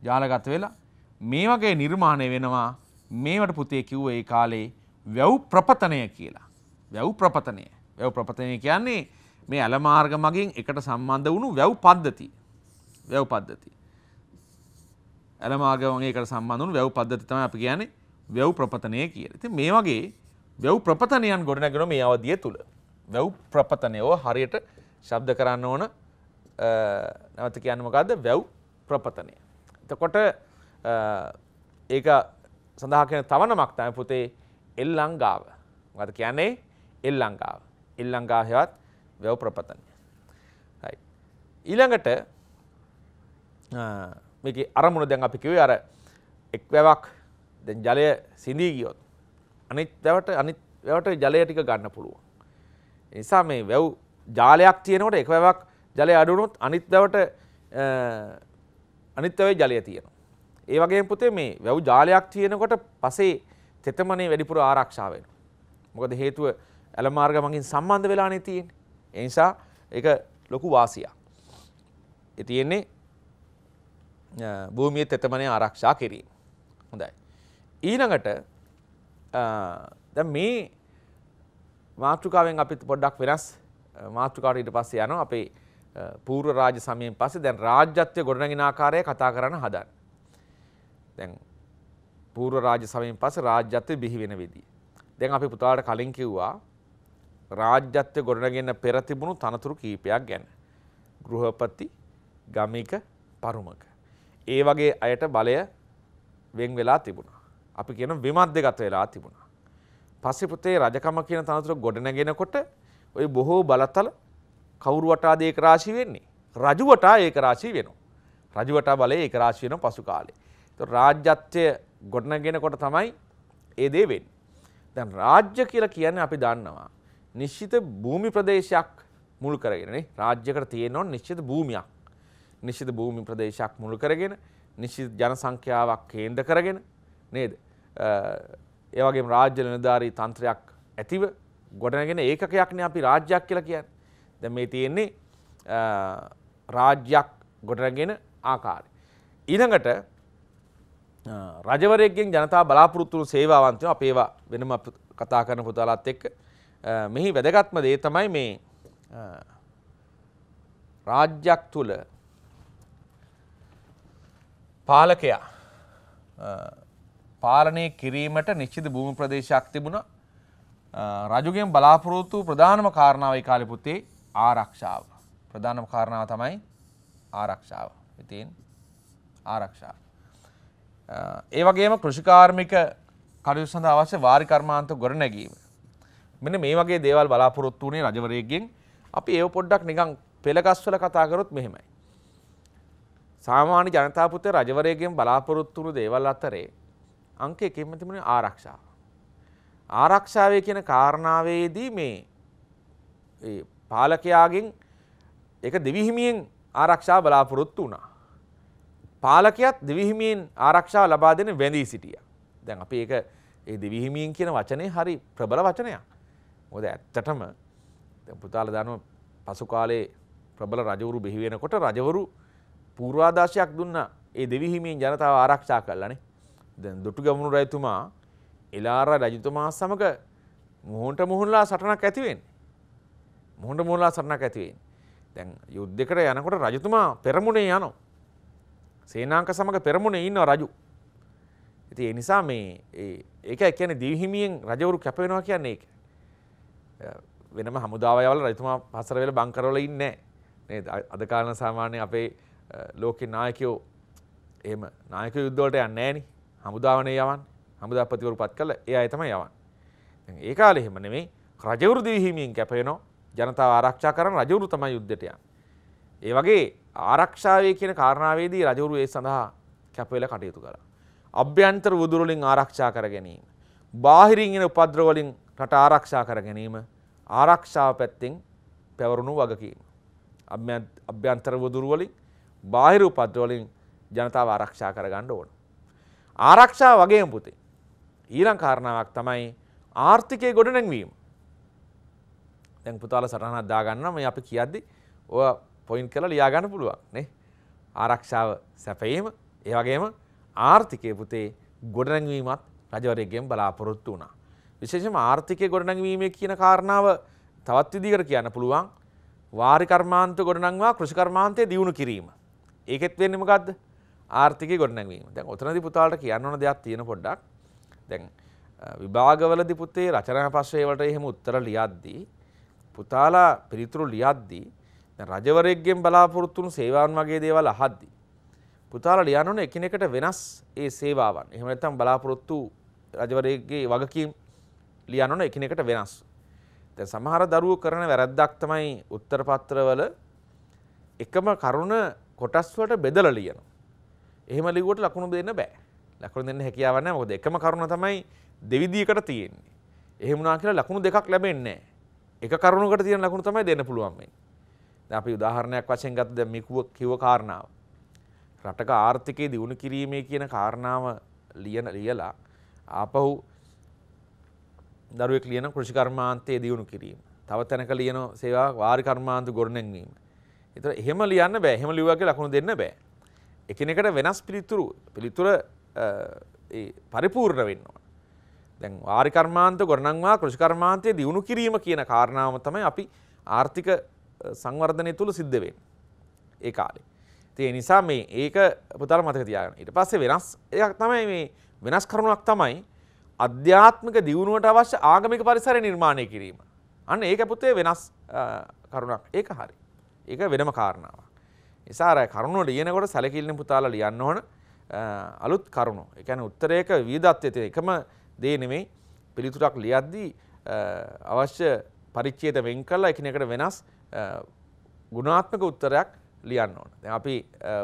ජාලගත වෙලා මේ වගේ නිර්මාණය වෙනවා මේවට පුතේ කිව්ව ඒ කාලේ වැව් ප්‍රපතනය කියලා. වැව් ප්‍රපතනය. වැව් ප්‍රපතනය කියන්නේ මේ ඇලමාර්ග මගින් එකට සම්බන්ධ වුණු වැව් පද්ධති. වැව් පද්ධති. ඇලමාර්ග මගේ එකට සම්බන්ධ වුණු වැව් පද්ධති තමයි අපි කියන්නේ වැව් ප්‍රපතනය කියලා. ඉතින් මේ වගේ වැව් ප්‍රපතනයන් ගොඩනැගෙන මේ අවධිය තුල වැව් ප්‍රපතනයව හරියට ශබ්ද කරන්න ඕන නැවත කියන්න මොකද්ද වැව් ප්‍රපතනය. එතකොට ඒක සඳහා කරන තව නමක් තමයි පුතේ එල්ලංගාව. මොකද කියන්නේ එල්ලංගාව. එල්ලංගා හෙවත් වැව් ප්‍රපතන. right. ඊළඟට මේකේ අරමුණ දැන් අපි කිව්වේ අර එක් වැවක් දැන් ජලය සිඳී ගියොත් අනිත් වැවට අනිත් වැවට ජලය ටික ගන්න පුළුවන්. ඒ නිසා මේ වැව් ජාලයක් තියෙනකොට එක වැවක් ජලය අඩු වුණොත් අනිත් වැවට අනිත් වැවේ ජලය තියෙනවා. ඒ වගේ පුතේ මේ වැව් ජාලයක් තියෙනකොට පසේ තෙතමනේ වැඩිපුර ආරක්ෂා වෙනවා. මොකද හේතුව ඇල මාර්ග මගින් සම්බන්ධ වෙලානේ තියෙන්නේ. ඒ නිසා ඒක ලොකු වාසියක්. ඒ තියෙන්නේ භූමියේ තෙතමනේ ආරක්ෂා කිරීම. හොඳයි. ඊළඟට දැන් මේ මාතෘකාවෙන් අපි පොඩ්ඩක් වෙනස් මාතෘකාවට ඊට පස්සේ යනවා අපේ පූර්ව රාජ්‍ය සමයෙන් පස්සේ දැන් රාජ්‍යත්වය ගොඩනගෙන ආකාරය කතා කරන්න හදන්නේ. දැන් පූර්ව රාජ්‍ය සමයෙන් පස්සේ රාජ්‍යත්වය බිහි වෙන වෙදී. දැන් අපි පුතාලට කලින් කිව්වා රාජ්‍යත්වය ගොඩනගෙන පෙර තිබුණු තනතුරු කීපයක් ගැන. ගෘහපති, ගමික, පරුමක. ඒ වගේ අයට බලය වෙන් වෙලා තිබුණා. අපි කියන විමධ්‍යගත වෙලා තිබුණා. පස්සේ පුතේ රජකම කියන තනතුර ගොඩනගෙනකොට ওই බොහෝ බලතල කවුරු වටාද ඒක රාශී වෙන්නේ? රජු වටා ඒක රාශී වෙනවා. රජු වටා බලය ඒක රාශී වෙනවා පසු කාලේ. රාජ්‍යත්වය ගොඩනගෙනකොට තමයි ඒ දේ වෙන්නේ. දැන් රාජ්‍ය කියලා කියන්නේ අපි දන්නවා නිශ්චිත භූමි ප්‍රදේශයක් මුල් කරගෙන නේ රාජ්‍යයකට තියෙනවා නිශ්චිත භූමියක්. නිශ්චිත භූමි ප්‍රදේශයක් මුල් කරගෙන නිශ්චිත ජන සංඛ්‍යාවක් කේන්ද්‍ර කරගෙන නේද? ඒ වගේම රාජ්‍ය නිලධාරී තන්ත්‍රයක් ඇතිව ගොඩනගෙන ඒකකයක්නේ අපි රාජ්‍යයක් කියලා කියන්නේ. දැන් මේ තියෙන්නේ රාජ්‍යයක් ගොඩනගෙන ආකාරය. ඊළඟට රජවරයගෙන් ජනතා බලාපොරොත්තුරු සේවාවන්තයෝ අපේවා වෙනම කතා කරන පුතාලත් එක්ක මෙහි වැදගත්ම දේ තමයි මේ රාජ්‍යයක් තුළ පාලකයා පාලනය කිරීමට නිශ්චිත භූමි ප්‍රදේශයක් තිබුණ රජුගෙන් බලාපොරොත්තු ප්‍රධානම කාරණාවයි කාලිපුත්තේ ආරක්ෂාව. ප්‍රධානම කාරණාව තමයි ආරක්ෂාව. ඉතින් ආරක්ෂාව. ඒ වගේම කෘෂිකාර්මික කටයුතු සඳහා අවශ්‍ය වාරි කර්මාන්ත ගොඩනැගීම. මෙන්න මේ වගේ දේවල් බලාපොරොත්තු වුණේ රජවරයෙක්ගෙන් අපි ඒව පොඩ්ඩක් නිකන් පෙළගස්වල කතා කරොත් මෙහෙමයි. සාමාන්‍ය ජනතා පුතේ රජවරයෙක්ගෙන් බලාපොරොත්තු වුණු දේවල් අතරේ අංක එකෙම තිබුණේ ආරක්ෂාව. ආරක්ෂාවේ කියන කාරණාවේදී මේ පාලකයාගෙන් ඒක දෙවිහිමියෙන් ආරක්ෂා බලාපොරොත්තු වුණා. පාලකයත් දෙවිහිමියෙන් ආරක්ෂාව ලබා දෙන වැඳී සිටියා. දැන් අපි ඒක ඒ දෙවිහිමියෙන් කියන වචනේ හරි ප්‍රබල වචනයක්. මොකද ඇත්තටම පුතාලා දන්නව පසු කාලේ ප්‍රබල රජවරු බිහි වෙනකොට රජවරු පූර්වාදර්ශයක් දුන්න ඒ දෙවිහිමියෙන් ජනතාව ආරක්ෂා කළානේ. දැන් දුටුගැමුණු රජතුමා එලාර රජතුමා සමග මොහොන්ට මොහොන්ලා සටනක් ඇති වෙන්නේ. මොහොන්ට මොහොන්ලා සටනක් ඇති වෙන්නේ. දැන් යුද්ධයකට යනකොට රජතුමා පෙරමුණේ යනවා. සේනාංක සමඟ පෙරමුණේ ඉන්න රජු. ඉති එනිසා මේ ඒක එකැන දීහිමියෙන් රජවරු කැපවෙනවා කියන්නේ එක. වෙනම හමුදාවයවල රජතුමා පසරවෙල බංකරවල ඉන්න අදකාලන සාමාන්‍ය අපේ ලෝකෙ නායකයෝ එම නායක යුද්ධවලට යන්නෑනි හමුදාවනය යවන් හමුදාපතිවරු පත් කළ ඒ අයතම යවන්. ඒ කාලෙ එහෙම නෙමේ රජවරු දීහිමියෙන් කැපයනෝ ජනතාව ආරක්ෂා කරන රජවරු තමයි යුද්ධටයන්. ඒ වගේ ආරක්ෂාවේ කියන කාරණාවේදී රජවරු ඒ සඳහා කැපවෙලා කටයුතු කරා. අභ්‍යන්තර වදුරලින් ආරක්ෂා කර ගැනීම. බාහිරින් එන උපද්‍රව වලින් රට ආරක්ෂා කර ගැනීම ආරක්ෂාව පැත්තෙන් පැවරුණු වගකීම. අභ්‍යන්තර වදුරු වලින් බාහිර උපද්‍රව වලින් ජනතාව ආරක්ෂා කරගන්න ඕන. ආරක්ෂා වගේම පුතේ ඊළඟ කාරණාවක් තමයි ආර්ථිකය ගොඩනැංවීම. දැන් පුතාලා සටහනක් දාගන්නවා මේ අපි කියද්දි ඔය පොයින් කළ ලියාගන්න පුළුවන් නේ ආරක්ෂාව සැපයීම ඒවගේම ආර්ථිකය පුතේ ගොඩනැගවීමත් රජවරයගෙන් බලාපොරොත්තු වුණා. විශේෂම ආර්ථිකය ගොඩනැගවීම කියන කාරණාව තවත් විදිහකට කියන්න පුළුවන් වාරිකර්මාන්ත ගොඩනංවා කෘෂිකර්මාන්තය දියුණු කිරීම. ඒකෙත් වෙන්නේ මොකද්ද? ආර්ථිකය ගොඩනැගීම. දැන් ඔතනදී පුතාලට කියන්න ඕන දෙයක් තියෙන පොඩ්ඩක්. දැන් විභාගවලදී පුතේ රචනා පස්සේ වලට එහෙම උත්තර ලියද්දී පුතාලා පිළිතුරු ලියද්දී රජවරෙක්ගෙන් බලාපොරොත්තුණු සේවාන් වගේ දේවල් අහද්දි. පුතාලා ලියන්න ඕනේ එකිනෙකට වෙනස් ඒ සේවාවන්. එහෙම නැත්නම් බලාපොරොත්තු රජවරයෙක්ගේ වගකීම් ලියන්න ඕනේ එකිනෙකට වෙනස්. දැන් සමහර දරුවෝ කරන වැරද්දක් තමයි උත්තර පත්‍රවල එකම කරුණ කොටස් වලට බෙදලා ලියනවා. එහෙම ලියුවට ලකුණු දෙන්න බෑ. ලකුණු දෙන්න හැකියාවක් නැහැ. මොකද එකම කරුණ තමයි දෙවිදියකට තියෙන්නේ. එහෙම වුණා කියලා ලකුණු දෙකක් ලැබෙන්නේ නැහැ. එක කරුණකට තියෙන ලකුණු තමයි දෙන්න පුළුවන් වෙන්නේ. අපි උදාහරණයක් වශයෙන් ගත ද මිකුව කිව කාරණාව. රටක ආර්ථිකයේ දියුණු කිරීමේ කියන කාරණාව ලියන ලියලා ආපහු දරුවෙක් ලියන කෘෂිකර්මාන්තයේ දියුණු කිරීම. තව තැනක ලියන සේවා වාරි කර්මාන්ත ගොඩනැගීම. ඒතර එහෙම ලියන්න බෑ. එහෙම ලියුවාගේ ලකුණු දෙන්න බෑ. එකිනෙකට වෙනස් පිළිතුරු පිළිතුර ඒ පරිපූර්ණ වෙන්න ඕන. දැන් වාරි කර්මාන්ත ගොඩනංවා කෘෂිකර්මාන්තයේ දියුණු කිරීම කියන කාරණාව තමයි අපි ආර්ථික සංවර්ධනය තුළ සිද්ධ වෙන්නේ. ඒ කාලේ. ඉතින් ඒ නිසා මේ ඒක පුතාලා මතක තියාගන්න. ඊට පස්සේ වෙනස් එකක් තමයි මේ වෙනස් කරුණක් තමයි අධ්‍යාත්මික දියුණුවට අවශ්‍ය ආගමික පරිසරය නිර්මාණය කිරීම. අන්න ඒක පුතේ වෙනස් කරුණක්. ඒක හරි. ඒක වෙනම කාරණාවක්. නිසා අර කරුණු ලියනකොට සැලකිල්ලෙන් පුතාලා ලියන්න ඕන අලුත් කරුණු. ඒ කියන්නේ උත්තරයක විවිධත්වය තියෙන එකම දේ නෙමෙයි පිළිතුරක් ලියද්දී අවශ්‍ය පරිච්ඡේද වෙන් කරලා එකිනෙකට වෙනස් ගුණාත්මක උත්තරයක් ලියන්න ඕන. දැන් අපි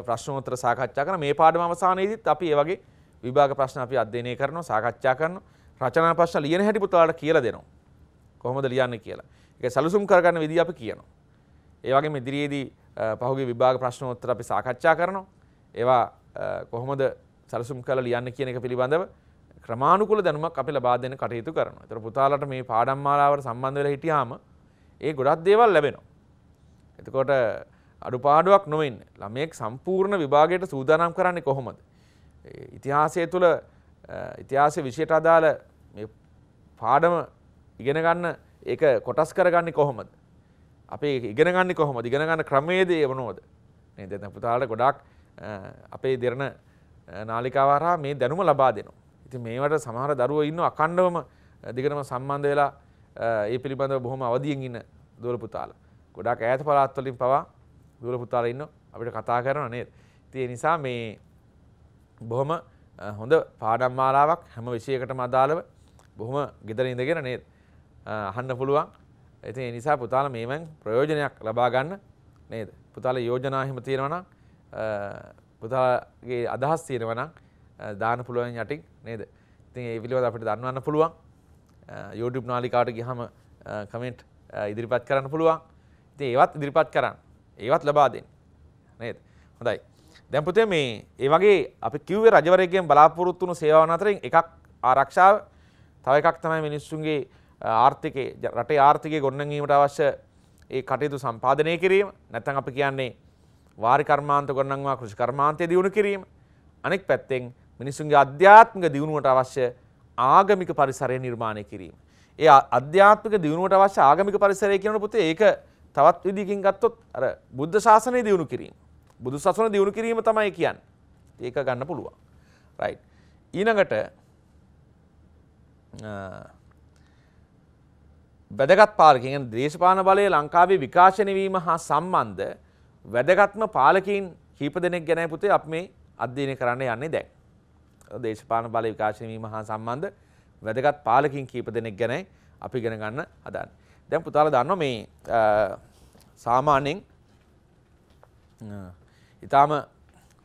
ප්‍රශ්නෝත්තර සාකච්ඡා කරන මේ පාඩම අවසානයේදීත් අපි ඒ වගේ විභාග ප්‍රශ්න අපි අධ්‍යයනය කරනවා, සාකච්ඡා කරනවා, රචනා ප්‍රශ්න ලියන හැටි පුතාලට කියලා දෙනවා. කොහොමද ලියන්නේ කියලා. ඒක සැලසුම් කරගන්න විදිහ අපි කියනවා. ඒ වගේම ඉදිරියේදී පහුගිය විභාග ප්‍රශ්නෝත්තර අපි සාකච්ඡා කරනවා. ඒවා කොහොමද සැලසුම් කරලා ලියන්න කියන එක පිළිබඳව ක්‍රමානුකූල දැනුමක් අපි ලබා දෙන්න කටයුතු කරනවා. ඒතර පුතාලට මේ පාඩම් මාලාවට සම්බන්ධ වෙලා හිටියාම ඒ ගොඩක් දේවල් ලැබෙනවා. එතකොට අඩුපාඩුවක් නොවෙන් ළමයෙක් සම්පූර්ණ විභාගයට සූදානම් කරන්නේ කොහොමද. ඉතිහාසය තුළ ඉතිහාසය විෂයට අදාළ පාඩම ඉගෙන ගන්න ඒක කොටස් කරගන්නේ කොහොමද. අපේ ඉගෙන ගන්න කොහොමද ඉගෙන ගන්න ක්‍රමේදය වනෝද නේ දෙන පුතාලට ගොඩක් අපේ දෙරණ නාලිකාවාරහා මේ දැනුම ලබා දෙනවා. ඉති මේවට සමහර දරුව ඉන්න අකණ්ඩවම දිගටම සම්බන්ධ වෙලා ඒ පිළිබඳව බොහොම අවදියෙන් ඉන්න දොල පුතාලා. ගොඩක් ඈත පළාත්වලින් පවා දුර පුතාලා ඉන්න අපිට කතා කරනවා නේද. ඉතින් ඒ නිසා මේ බොහොම හොඳ පාඩම් මාලාවක් හැම විෂයකටම අදාළව බොහොම gedara ඉඳගෙන නේද අහන්න පුළුවන්. ඉතින් ඒ නිසා පුතාලා මේවෙන් ප්‍රයෝජනයක් ලබා ගන්න නේද? පුතාලා යෝජනා එහෙම තියෙනවා නම් පුතාලාගේ අදහස් තියෙනවා නම් දාන්න පුළුවන් යටින් නේද? ඉතින් ඒ පිළිබඳව අපිට දන්වන්න පුළුවන්. YouTube නාලිකාවට ගියහම කමෙන්ට් ඉදිරිපත් කරන්න පුළුවන්. ඉතින් ඒවත් ඉදිරිපත් කරන්න. ඒවත් ලබා දෙන්න. නේද? හොඳයි. දැන් පුතේ මේ ඒ වගේ අපි කිව්වේ රජවරයෙක්ගෙන් බලාපොරොත්තු වුණු සේවාවන් අතරින් එකක් ආරක්ෂාව තව එකක් තමයි මිනිස්සුන්ගේ ආර්ථිකයේ රටේ ආර්ථිකය ගොඩනැගීමට අවශ්‍ය ඒ කටයුතු සම්පාදනය කිරීම නැත්නම් අපි කියන්නේ වාරි කර්මාන්ත ගොඩනංවා කෘෂි කර්මාන්තය දියුණු කිරීම අනෙක් පැත්තෙන් මිනිසුන්ගේ අධ්‍යාත්මික දියුණුවට අවශ්‍ය ආගමික පරිසරය නිර්මාණය කිරීම. ඒ අධ්‍යාත්මික දියුණුවට අවශ්‍ය ආගමික පරිසරය කියනකොට පුතේ ඒක තවත් විදිකින් ගත්තොත් අර බුද්ධ ශාසනය දියුණු කිරීම. බුදු සසුන දියුණු කිරීම තමයි කියන්න. ඒක ගන්න පුළුවන්. රයි්. ඊනඟට වැදගත් පාලකින් දේශපාන බලය ලංකාවේ විකාශනවීම හා සම්බන්ධ වැදගත්ම පාලකින් කීප දෙනෙක් ගැනයි පුතේ අප මේ අධ්‍යයනය කරන්න යන්නේ දැන්. දේශපාන බල විකාශනවීම හා සම්බන්ධ වැදගත් පාලකින් කීප දෙනෙක් ගැනයි අපි ගෙනගන්න හදන්න. දැන් පුතාලා දන්නවා මේ සාමාන්‍යයෙන් ඊටාම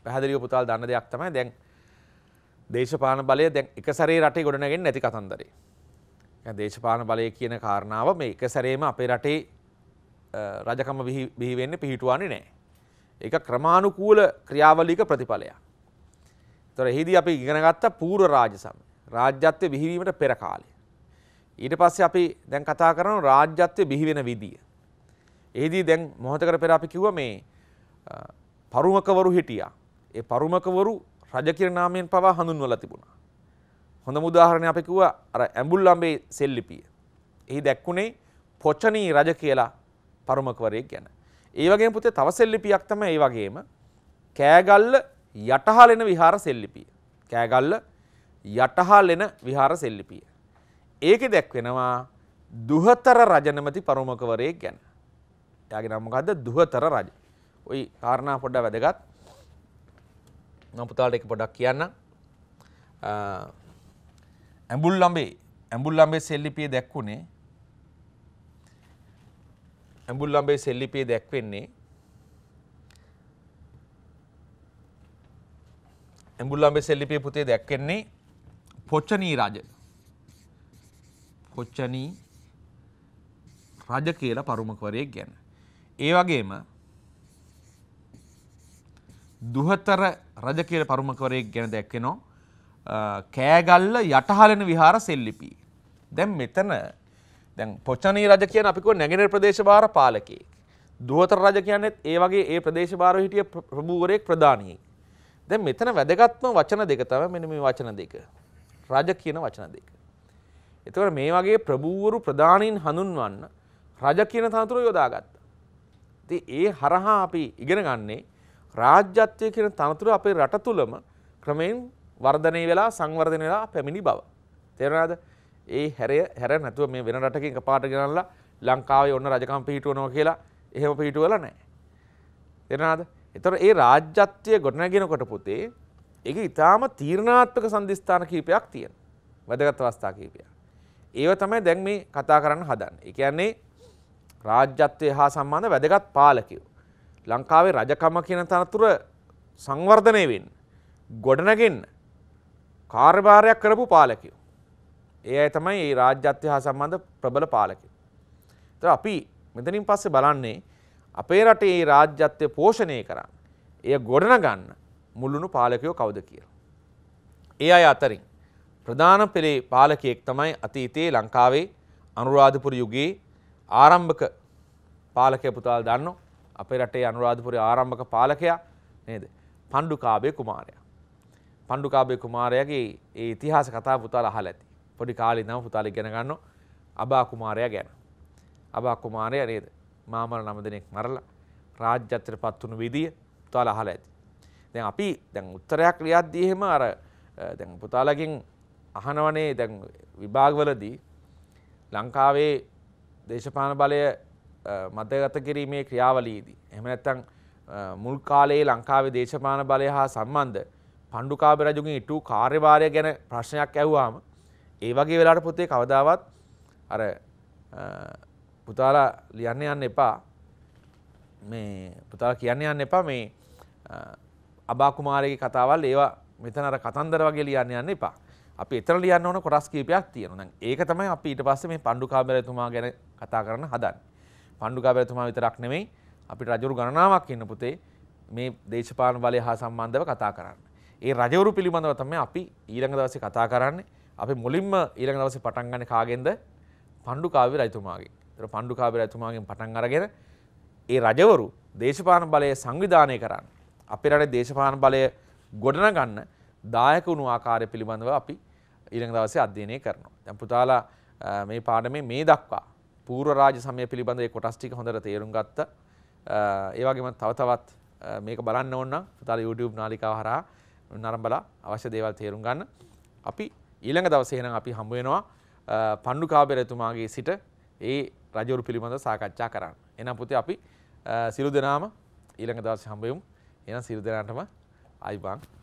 පැහැදිලිව පුතාලා දන්න දෙයක් තමයි දැන් දේශපාලන බලය දැන් එක සැරේ රටේ ගොඩනගෙන්නේ නැති කතන්දරේ. දේශපාලන බලය කියන කාරණාව මේ එක සැරේම අපේ රටේ රජකම බිහි වෙන්නේ පිහිටුවන්නේ නැහැ. ඒක ක්‍රමානුකූල ක්‍රියාවලියක ප්‍රතිඵලයක්. ඒතර එහිදී අපි ඉගෙන ගත්ත පූර්ව රාජ සමය. රාජ්‍යත්ව විහිවීමට පෙර කාලය. ඊට පස්සේ අපි දැන් කතා කරන රාජ්‍යත්වය බිහිවෙන විදිය. එහිදී දැන් මොහොතකට පෙර අපි කිව්වා මේ පරුමකවරු හිටියා. ඒ පරුමකවරු රජ කියන නාමයෙන් පවා හඳුන්වලා තිබුණා. හොඳම උදාහරණයක් අපි කිව්වා අර ඇඹුල්ලඹේ සෙල්ලිපිය. එහි දැක්ුණේ පොචනී රජ කියලා පරුමකවරයෙක් ගැන. ඒ වගේම පුතේ තව සෙල්ලිපියක් තමයි ඒ වගේම කෑගල්ල යටහලෙන විහාර සෙල්ලිපිය. කෑගල්ල යටහලෙන විහාර සෙල්ලිපිය. ඒක දැක්වෙනවා දුහතර රජනමති පරුමකවරයෙක් ගැන. යාගේ නම්මකක්ද දුහතර රජ. ඔයි කාරණා පොඩ්ඩ වැදගත් නොපුතාට එක පොඩක් කියන්න. ඇඹුල් ලම්බේ ඇඹුල් ලම්බේ සෙල්ලිපිය දැක්වුණේ ඇඹුල් ලම්බේ සෙල්ලිපිය දැක්වෙන්නේ ඇඹුල් ලම්බේ සෙල්ලිපිය පුතේ දැක්වෙන්නේ පොච්චනී රජ කොච්චනී රජ කියලා පරුමකවරයෙක් ගැන. ඒ වගේම දුහතර රජ කියල පරුමකවරයෙක් ගැන දැක්කෙනෝ කෑගල්ල යටහලෙන විහාර සෙල්ලිපී. දැන් මෙතන දැන් පොච්චනී රජ කියන අපිකෝ නැගෙනර ප්‍රදේශ භාර පාලකයෙක්. දුවතර රජ කියන්නෙත් ඒ වගේ ඒ ප්‍රදේශ භාර හිටිය ප්‍රභූවරයෙක් ප්‍රධානයෙක්. දැන් මෙතන වැදගත්ම වචන දෙක තම මෙන මේ වචන දෙක. රජ කියන වචන දෙක. එතකොට මේ වගේ ප්‍රභූවරු ප්‍රධානීන් හඳුන්වන්න රජ කියන තනතුර යොදාගත්තා. ඉතින් ඒ හරහා අපි ඉගෙන ගන්නේ රාජ්‍යත්වය කියන තනතුර අපේ රට තුලම ක්‍රමයෙන් වර්ධනය වෙලා සංවර්ධනය වෙලා පැමිණි බව. තේරුණාද? ඒ හැරය හැර නැතුව මේ වෙන රටකින් එකපාරට ගෙනල්ලා ලංකාවේ ඔන්න රජකම් පිහිටවනවා කියලා එහෙම පිහිටුවලා නැහැ. තේරුණාද? ඒතර ඒ රාජ්‍යත්වය ගොඩනගෙනකොට පුතේ ඒක ඊටාම තීර්ණාත්මක සම්දිස්ථාන කීපයක් තියෙනවා. වැදගත් අවස්ථා කීපයක්. ඒව තමයි දැන් මේ කතා කරන්න හදන්න. ඒ කියන්නේ රාජ්‍යත්වය හා සම්බන්ධ වැදගත් පාලකයෝ. ලංකාවේ රජකම කියන තනතුර සංවර්ධනය වෙන්න, ගොඩනගෙන්න කාර්යභාරයක් කරපු පාලකයෝ. ඒ අය තමයි මේ රාජ්‍යත්වය හා සම්බන්ධ ප්‍රබල පාලකයෝ. ඒතර අපි මෙතනින් පස්සේ බලන්නේ අපේ රටේ මේ රාජ්‍යත්වය පෝෂණය කරන්න, එය ගොඩනගන්න මුළුණු පාලකයෝ කවුද කියලා. ඒ අය අතරින් ප්‍රධාන පෙළේ පාලකයෙක් තමයි අතීතයේ ලංකාවේ අනුරාධපුර යුගයේ ආරම්භක පාලකය පුතාල් දන්න අපේ රටේ අනුරාධපුර ආරම්භක පාලකයා නේද පණ්ඩුකාභය කුමාරයා. පණ්ඩුකාභය කුමාරයාගේ ඒ ඉතිහාස කතා පුතාල අහලා ඇති. පොඩි කාලේ ඉඳන් පුතාල ඉගෙන ගන්න අබා කුමාරයා ගැන. අබා කුමාරයා නේද මාමර නම දෙනෙක් මරලා රාජ්‍යත්‍රපත් වුණු විදිය පුතාල අහලා ඇති. දැන් අපි දැන් උත්තරයක් ලියද්දී එහෙම අර දැන් පුතාලගෙන් අහනවනේ දැන් විභාගවලදී ලංකාවේ දේශපාන බලය මතගත කිරීමේ ක්‍රියාවලීදී. එහම නැත්තං මුල් කාලයේ ලංකාවේ දේශපාන බලය හා සම්බන්ධ පණ්ඩුකාබ රජුගේ ඉටු කාර්යභාරය ගැන ප්‍රශ්නයක් ඇව්වාම ඒ වගේ වෙලාට පොතේ කවදාවත් අර පුතාලා ලියන්න යන්න එපා මේ පුතාල කියන්න යන්න එපා මේ අබාකුමාරයගේ කතාවල් ඒවා මෙතනර කතන්දර වගේ ලියන්න යන්න එපා අපි එතර ලියන්න ඕන කොටස් කීපයක් තියෙනවා. දැන් ඒක තමයි අපි ඊට පස්සේ මේ පණ්ඩුකාභයතුමා ගැන කතා කරන්න හදන්නේ. පණ්ඩුකාභයතුමා විතරක් නෙමෙයි අපිට රජවරු ගණනාවක් ඉන්න පුතේ මේ දේශපාලන බලය හා සම්බන්ධව කතා කරන්න. ඒ රජවරු පිළිබඳව තමයි අපි ඊළඟ දවසේ කතා කරන්නේ. අපි මුලින්ම ඊළඟ දවසේ පටන් ගන්න කාගෙන්ද? පණ්ඩුකාභය රජතුමාගෙන්. ඒතර පණ්ඩුකාභය රජතුමාගෙන් පටන් අරගෙන ඒ රජවරු දේශපාලන බලය සංවිධානය කරන්න. අපේ රටේ දේශපාලන බලය ගොඩනගන්න දායක වුණු ආකාරය පිළිබඳව අපි ඊළඟ දවසේ අධ්‍යයනය කරනවා. දැන් පුතාලා මේ පාඩමේ මේ දක්වා පූර්ව රාජ සමය පිළිබඳ ඒ කොටස් ටික හොඳට තේරුම් ගත්තා. ඒ වගේම තව තවත් මේක බලන්න ඕන නම් පුතාලා YouTube නාලිකාව හරහා නරඹලා අවශ්‍ය දේවල් තේරුම් ගන්න. අපි ඊළඟ දවසේ නම් අපි හමු වෙනවා පණ්ඩුකාභය රජතුමාගේ සිට ඒ රජවරු පිළිබඳව සාකච්ඡා කරන්න. එහෙනම් පුතේ අපි සිළු දෙනාම ඊළඟ දවසේ හම්බෙමු. එහෙනම් සිළු දෙනාටම ආයිබං